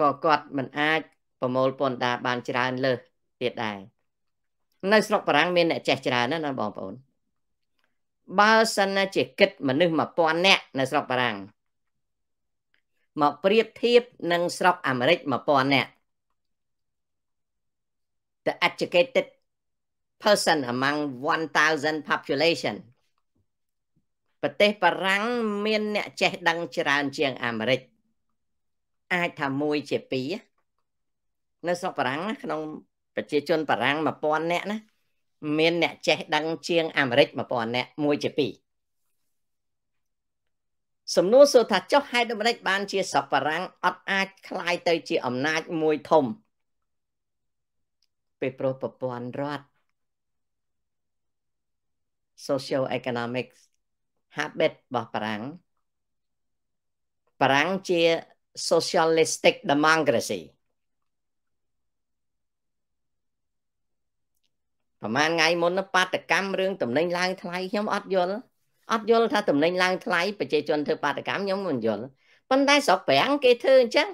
ក៏គាត់មិនអាចប្រមូលពន្ធដារបានច្រើន លើសទៀតដែរនៅស្រុកបារាំងមានអ្នកចេះច្រើនណាស់ណាបងប្អូនបើសិនណាជាគិតមនុស្ស1000នាក់នៅស្រុកបារាំងមកប្រៀបធៀបនឹងស្រុកអាមេរិក1000នាក់ the educated person among 1000 population ប្រទេសបារាំងមានអ្នកចេះដឹងច្រើនជាងអាមេរិកអាចថាមួយជាពីរនៅស្រុកបារាំងណាក្នុងប្រជាជនបារាំង1000នាក់ណាមានអ្នក ចេះដឹងជាងអាមេរិក1000នាក់មួយជាពីរសំណួរសួរថាចុះហេតុដូចម្តេចបានជាសពបារាំងអត់អាចคลายទៅ ជាអំណាចមួយធំ ពេលប្រុសប្រព័ន្ធរដ្ឋ social economic habit របស់បារាំងបារាំងជា socialistic democracy ប្រហែលថ្ងៃមុនបាតកម្មរឿងតំណែងឡើងថ្លៃខ្ញុំអត់យល់អត់យល់ថាតំណែងឡើងថ្លៃ ប្រជាជនធ្វើបាតកម្មខ្ញុំមិនយល់ប៉ុន្តែស្រុកប្រាំងគេធ្វើអញ្ចឹង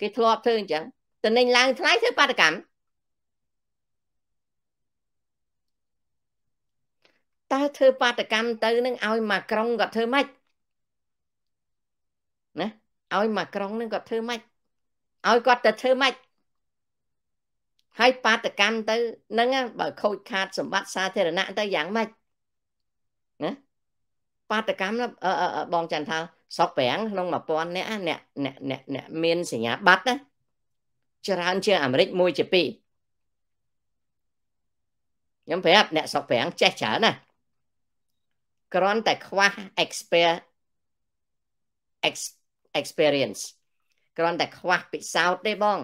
គេធ្លាប់ធ្វើអញ្ចឹងតំណែងឡើងថ្លៃធ្វើបាតកម្មតើធ្វើបាតកម្មទៅនឹងឲ្យមកក្រុងគាត់ធ្វើម៉េចណាឲ្យមកក្រុងនឹងគាត់ធ្វើម៉េចឲ្យគាត់ទៅធ្វើម៉េចហើយបាតកម្មទៅហ្នឹងបើខូចខាត សម្បត្តិសាធារណៈទៅយ៉ាងម៉េចណាបាតកម្មបងចន្ទថាស្រុកប្រាំងក្នុង1000អ្នកអ្នកអ្នកអ្នកអ្នកមានសញ្ញាបត្រច្រើនជាងអាមេរិកមួយជាពីរខ្ញុំប្រាប់អ្នកស្រុកប្រាំងចេះច្រើនណាគ្រាន់តែខ្វះ expert experience គ្រាន់តែខ្វះពិសោធន៍ទេបង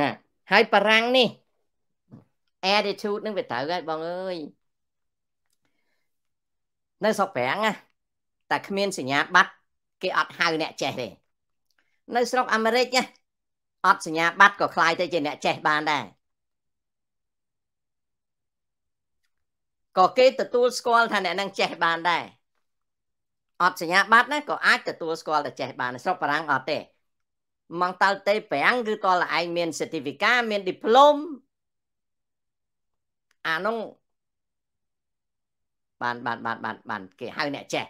ណាហើយបារាំងនេះ attitude នឹងវាត្រូវហើយបងអើយនៅស្រុកប្រាំងណាតែគ្មានសញ្ញាបត្រគេអត់ហៅអ្នកចេះទេនៅ ស្រុកអាមេរិកណាអត់សញ្ញាបត្រក៏คล้ายទៅ ជាអ្នកចេះបានដែរក៏គេទទួលស្គាល់ថាអ្នកនឹងចេះបានដែរអត់សញ្ញាបត្រណាក៏អាចទទួលស្គាល់ថាចេះបានស្រុកបារាំងអត់ទេ mentalité 5គឺតលឯងមាន certificate មាន diploma អានោះបានបានបានបានបានគេហៅអ្នកចេះ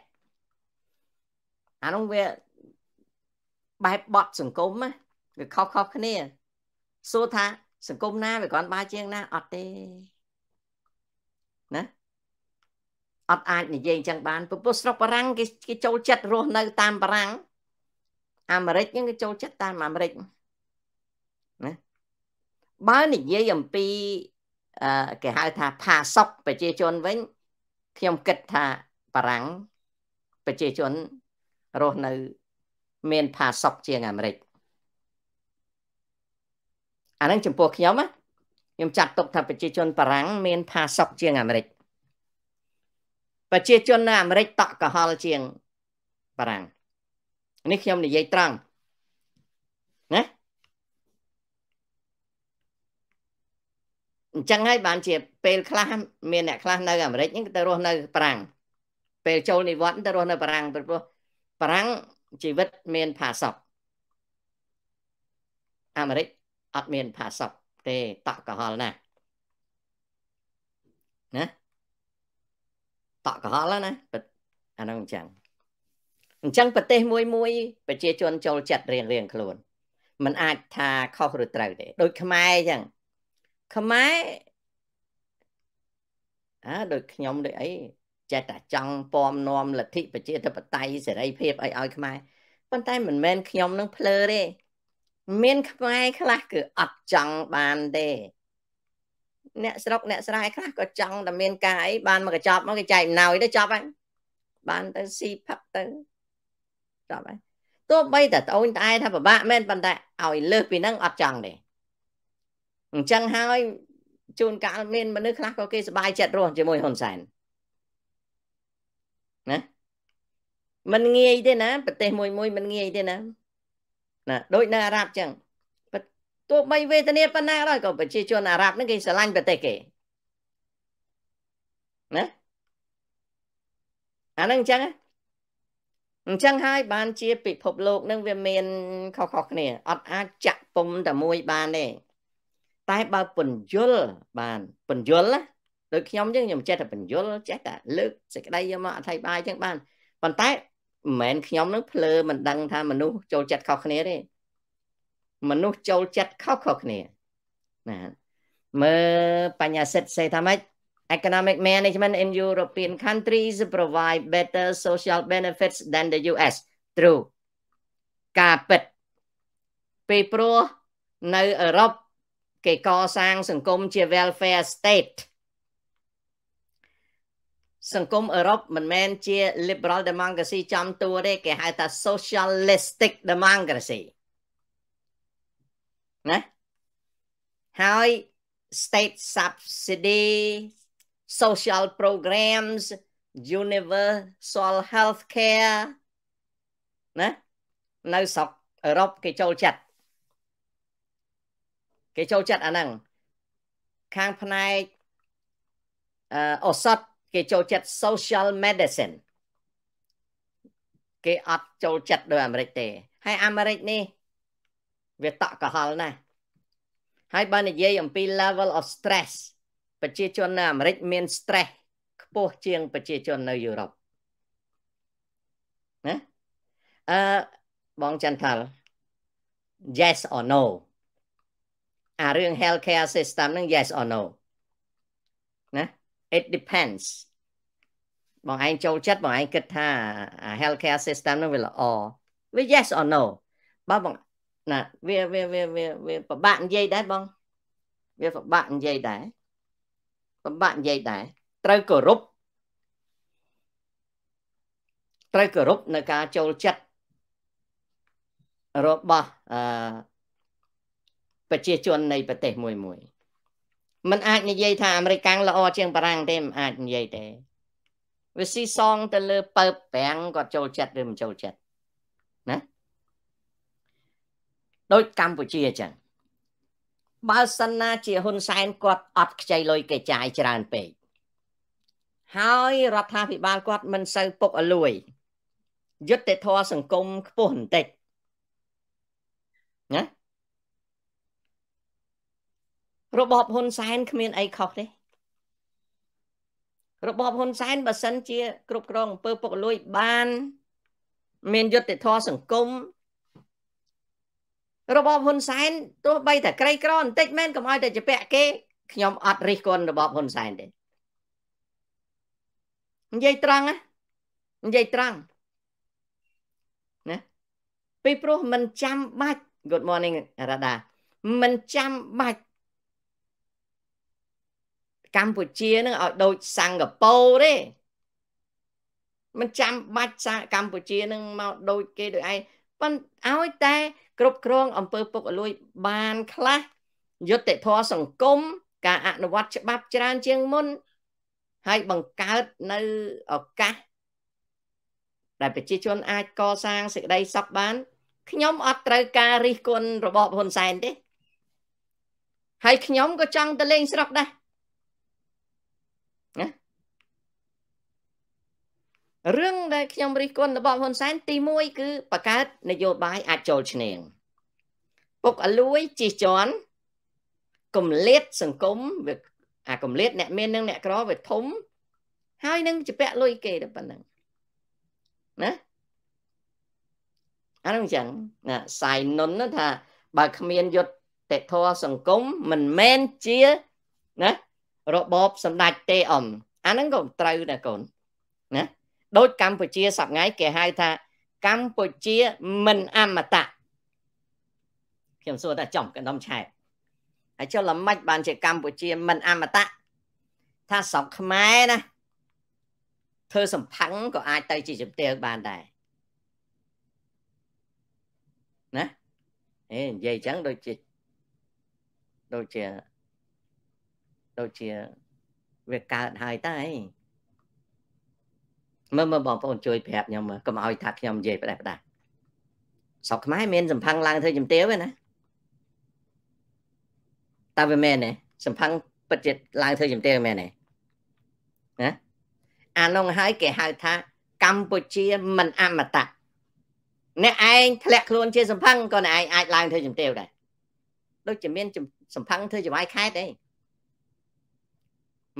អានោះវាបែបបត់សង្គមណាវាខុសខុសគ្នាសួរថាសង្គមណាវាគ្រាន់បើជាងណាអត់ទេណាអត់អាចនិយាយអញ្ចឹងបានពពុះស្រុកបារាំងគេគេចូលចិត្តរស់នៅ តាមបារាំងអាមេរិកហ្នឹងគេចូលចិត្តតាមអាមេរិកណាបើនិយាយអំពីគេហៅថាផាសុកប្រជាជនវិញ ខ្ញុំគិតថាបារាំងប្រជាជនរស់នៅមានផាសុកជាងអាមេរិកអានឹងចំពោះខ្ញុំខ្ញុំចាត់ទុកថាប្រជាជនបារាំង មានផាសុកជាងអាមេរិកប្រជាជននៅអាមេរិកតក់កហល់ជាងបារាំងនេះខ្ញុំនិយាយត្រង់ណាអញ្ចឹងហើយបានជាពេលខ្លះមានអ្នកខ្លះនៅអាមេរិកហ្នឹងទៅរស់នៅប្រាំង ពេលចូលនិវត្តន៍ទៅរស់នៅប្រាំងព្រោះប្រាំងជីវិតមានផាសុកអាមេរិកអត់មានផាសុកទេតក់កហល់ណាស់ណាតក់កហល់ណាអាហ្នឹងអញ្ចឹងអញ្ចឹងប្រទេស មួយមួយ ប្រជាជនចូលចិត្តរៀងរៀងខ្លួនมันអាចថាខុសឬត្រូវទេដូចខ្មែរអញ្ចឹងខ្មែរអើដូចខ្ញុំដូចអីចេះតែចង់ពំនាំលទ្ធិប្រជាធិបតេយ្យសេរីភាពអីឲ្យខ្មែរប៉ុន្តែមិនមែនខ្ញុំនឹងភ្លើទេមានខ្មែរខ្លះគឺអត់ចង់បានទេអ្នកស្រុកអ្នកស្រែខ្លះក៏ចង់តែមានការអីបាន មកកញ្ចប់មកគេចែកអំណោយទៅចប់ហើយបានទៅស៊ីផឹកទៅស្ដាប់ហើយទោះបីតែត្អូញត្អែថាពិបាកមែនប៉ុន្តែឲ្យលើសពីហ្នឹងអត់ចង់ទេអញ្ចឹងហើយជួនកាលមានមនុស្សខ្លះក៏គេសบายចិត្តរស់ជាមួយហ៊ុនសែនណាมันងាយទេណាប្រទេសមួយមួយมันងាយទេណាណាដូចនៅអារ៉ាប់ចឹងទោះបីវេទនាប៉ុណ្ណាដែរក៏ប្រជាជនអារ៉ាប់ហ្នឹងគេស្រឡាញ់ប្រទេសគេណាអាហ្នឹងអញ្ចឹងណាអញ្ចឹងហើយបានជាពិភពលោកនឹងវាមានខុសៗគ្នាអត់អាចចាក់ពុំតែមួយបានទេតែបើពន្យល់បានពន្យល់ណាដូចខ្ញុំចឹងខ្ញុំចេះតែពន្យល់ចេះតែលើកសេចក្តីយកមកអធិប្បាយចឹងបានប៉ុន្តែមិនមែនខ្ញុំនឹងភ្លើមិនដឹងថាមនុស្សចូលចិត្តខុសគ្នាទេមនុស្សចូលចិត្តខុសខុសគ្នាណាមើលបញ្ញាសិទ្ធិសេថាម៉េច Economic management in European countries provide better social benefits than the US. True. ការពិត ពេលព្រោះនៅអឺរ៉ុបគេកសាងសង្គមជា welfare state សង្គមអឺរ៉ុបមិនមែនជា liberal democracy ចំតួទេគេហៅថា socialistic democracy ណាហើយ state subsidy social programs, universal healthcare ណានៅស្រុកអឺរ៉ុបគេចូលចិត្តគេចូលចិត្តអាហ្នឹងខាងផ្នែកអឺឱសថគេចូលចិត្ត social medicine គេអត់ចូលចិត្តដោយអាមេរិកទេ ហើយអាមេរិកនេះវាតក់កហល់ណាស់ហើយបើនិយាយអំពី level of stress ប្រជាជននៅអាមេរិកមាន stress ខ្ពស់ជាងប្រជាជននៅយុរ៉ុបណាអឺបងចន្ទល yes or no អារឿង healthcare system ហ្នឹង yes or no ណា it depends បងឯងចូលចិត្តបងឯងគិតថា healthcare system ហ្នឹងវាល្អវា yes or no បើបងណាវាវាវាវាពិបាកនិយាយដែរបង វាពិបាកនិយាយដែរលំបាកនិយាយដែរត្រូវគោរពត្រូវគោរពនៅការចូលចិត្តរបស់អឺប្រជាជននៃប្រទេសមួយមួយมันអាចនិយាយថាអាមេរិកកាំងល្អជាងបារាំងទេមិនអាចនិយាយទេវាស៊ីសងទៅលើបើប្រាំងគាត់ចូលចិត្តឬមិនចូលចិត្តណាដូចកម្ពុជាអញ្ចឹងបើសិនណាជាហ៊ុនសែនគាត់អត់ខ្ចីលុយគេចាយច្រើនពេកហើយរដ្ឋាភិបាលគាត់មិនសូវពុកអលួយយុទ្ធធម៌សង្គមខ្ពស់បន្តិចណារបបហ៊ុនសែនគ្មានអីខុសទេរបបហ៊ុនសែនបើសិនជា គ្រប់គ្រងអំពើពុករលួយបាន មានយុត្តិធម៌សង្គមរបបហ៊ុនសែនទោះបីតែក្រីក្របន្តិចមែនកុំឲ្យតែជពាក់គេខ្ញុំអត់រិះគន់របបហ៊ុនសែនទេនិយាយត្រង់ណានិយាយត្រង់ណាពីព្រោះมันចាំបាច់ Good morning រ៉ាដាมันចាំបាច់កម្ពុជានឹងឲ្យដូចសិង្ហបុរីទេมันចាំបាច់កម្ពុជានឹងមកដូច គេដូចឯងប៉ុន្តែឲ្យតែគ្រប់គ្រងអំពើពុករលួយ បានខ្លះយុត្តិធម៌សង្គមការអនុវត្តច្បាប់ច្រើនជាងមុនហើយបង្កើតនៅឱកាសដែលប្រជាជនអាចកសាងសេចក្តីសុខបានខ្ញុំអត់ត្រូវការរិះគន់របបហ៊ុនសែនទេហើយខ្ញុំក៏ចង់ទៅលេងស្រុកដែររឿងដែលខ្ញុំរិះគន់របស់ហ៊ុនសែនទី1គឺបង្កើតនយោបាយអាចចូលឈ្នាងពុកអលួយជិះជាន់គម្លាតសង្គមវាអាគម្លាតអ្នកមាននិងអ្នកក្រវាធំហើយនឹងជពាក់លុយគេតែប៉ុណ្្នឹងណាអានោះអញ្ចឹងណាសៃនុនថាបើគ្មានយុទ្ធតិធរសង្គមមិនមែនជាណា របបសម្ដេចទេអំអាហ្នឹងក៏ត្រូវដែរកូនណាដូចកម្ពុជាសប្ងៃគេហៅថា កម្ពុជាមិនអមតៈខ្ញុំសួរថាចំកណ្ដុំឆែកហើយចុះល្មិចបានជាកម្ពុជាមិនអមតៈថាស្រុកខ្មែរណាធ្វើសំផឹងក៏អាចទៅជាជំទាវបានដែរណាអេនិយាយចឹងដូចជាដូចជាដូចជាវាកើតហើយតើអីមើលមើលបងប្អូនជួយប្រាប់ខ្ញុំកុំឲ្យថាខ្ញុំនិយាយផ្ដេសផ្ដាសស្រុកខ្មែរមានសំផឹងឡើងធ្វើជំទាវទេណាតើវាមែនទេសំផឹងពិតជាឡើងធ្វើជំទាវមែនទេណាអានោះហើយគេហៅថា កម្ពុជាមិនអមតៈអ្នកឯងធ្លាក់ខ្លួនជាសំផឹងក៏អ្នកឯងអាចឡើងធ្វើជំទាវដែរដូចជាមានសំផឹងធ្វើចវាយខេតទេ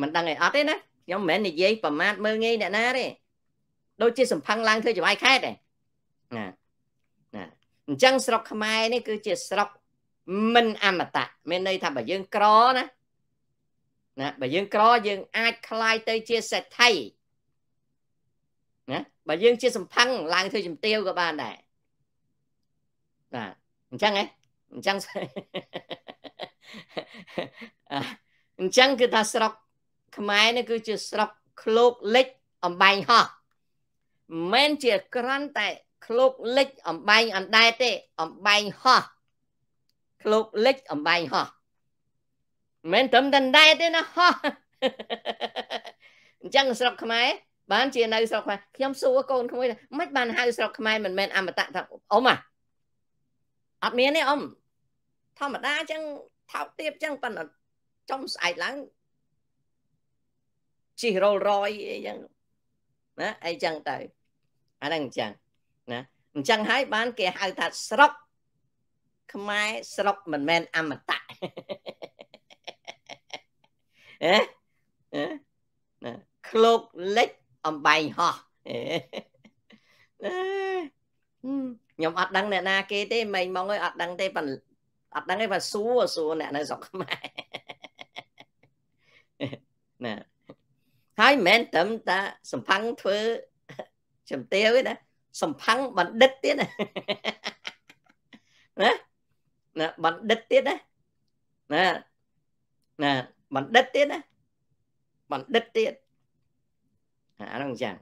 មិនដឹងអីអត់ទេណាខ្ញុំមិនមែននិយាយប្រមាថមើងងាយអ្នកណាទេដូចជាសំផឹងឡើងធ្វើចង្វាយខេតណាណាអញ្ចឹងស្រុកខ្មែរនេះ គឺជាស្រុកមិនអមតៈមានន័យថាបើយើងក្រណាណាបើយើងក្រ យើង អាចคลายទៅ ជាសេដ្ឋីណាបើយើង ជាសំផឹងឡើងធ្វើជំទាវក៏បានដែរបាទអញ្ចឹងហ៎អញ្ចឹងអញ្ចឹងគឺថាស្រុកខ្មែរនេះគឺជាស្រុកឃ្លោកលិចអំបែងហោះមិនជាក្រន់តែឃ្លោកលិចអំបែងអណ្ដែតទេអំបែងហោះឃ្លោកលិចអំបែងហោះមិនត្រឹមតែដែតទេណាហោះអញ្ចឹងស្រុកខ្មែរបានជានៅស្រុកខ្មែរខ្ញុំសួរកូនក្មួយមិនបានហៅស្រុកខ្មែរមិនមែនអមតៈថាអ៊ំអាអត់មានទេអ៊ំធម្មតាអញ្ចឹងថោកទាបអញ្ចឹងប៉ុន្តែចំស្អែកឡើងជិះរលរយអីចឹងណាអីចឹងទៅអាហ្នឹងអញ្ចឹងណាអញ្ចឹងហើយបានគេហៅថាស្រុកខ្មែរស្រុកមិនមែនអមតៈហេណាឃ្លោកលិចអំបែងហោះខ្ញុំអត់ដឹងអ្នកណា គេទេមិញមកអត់ដឹងទេប៉អត់ដឹងទេប៉សួរសួរអ្នកនៅស្រុកខ្មែរណាហើយមិនមែនត្រឹមតែសំផាំងធ្វើចំទាវទេណាសំផាំងបណ្ឌិតទៀតណាណាណាបណ្ឌិតទៀតណាណាណាបណ្ឌិតទៀតណាបណ្ឌិតទៀតអាហ្នឹងចឹង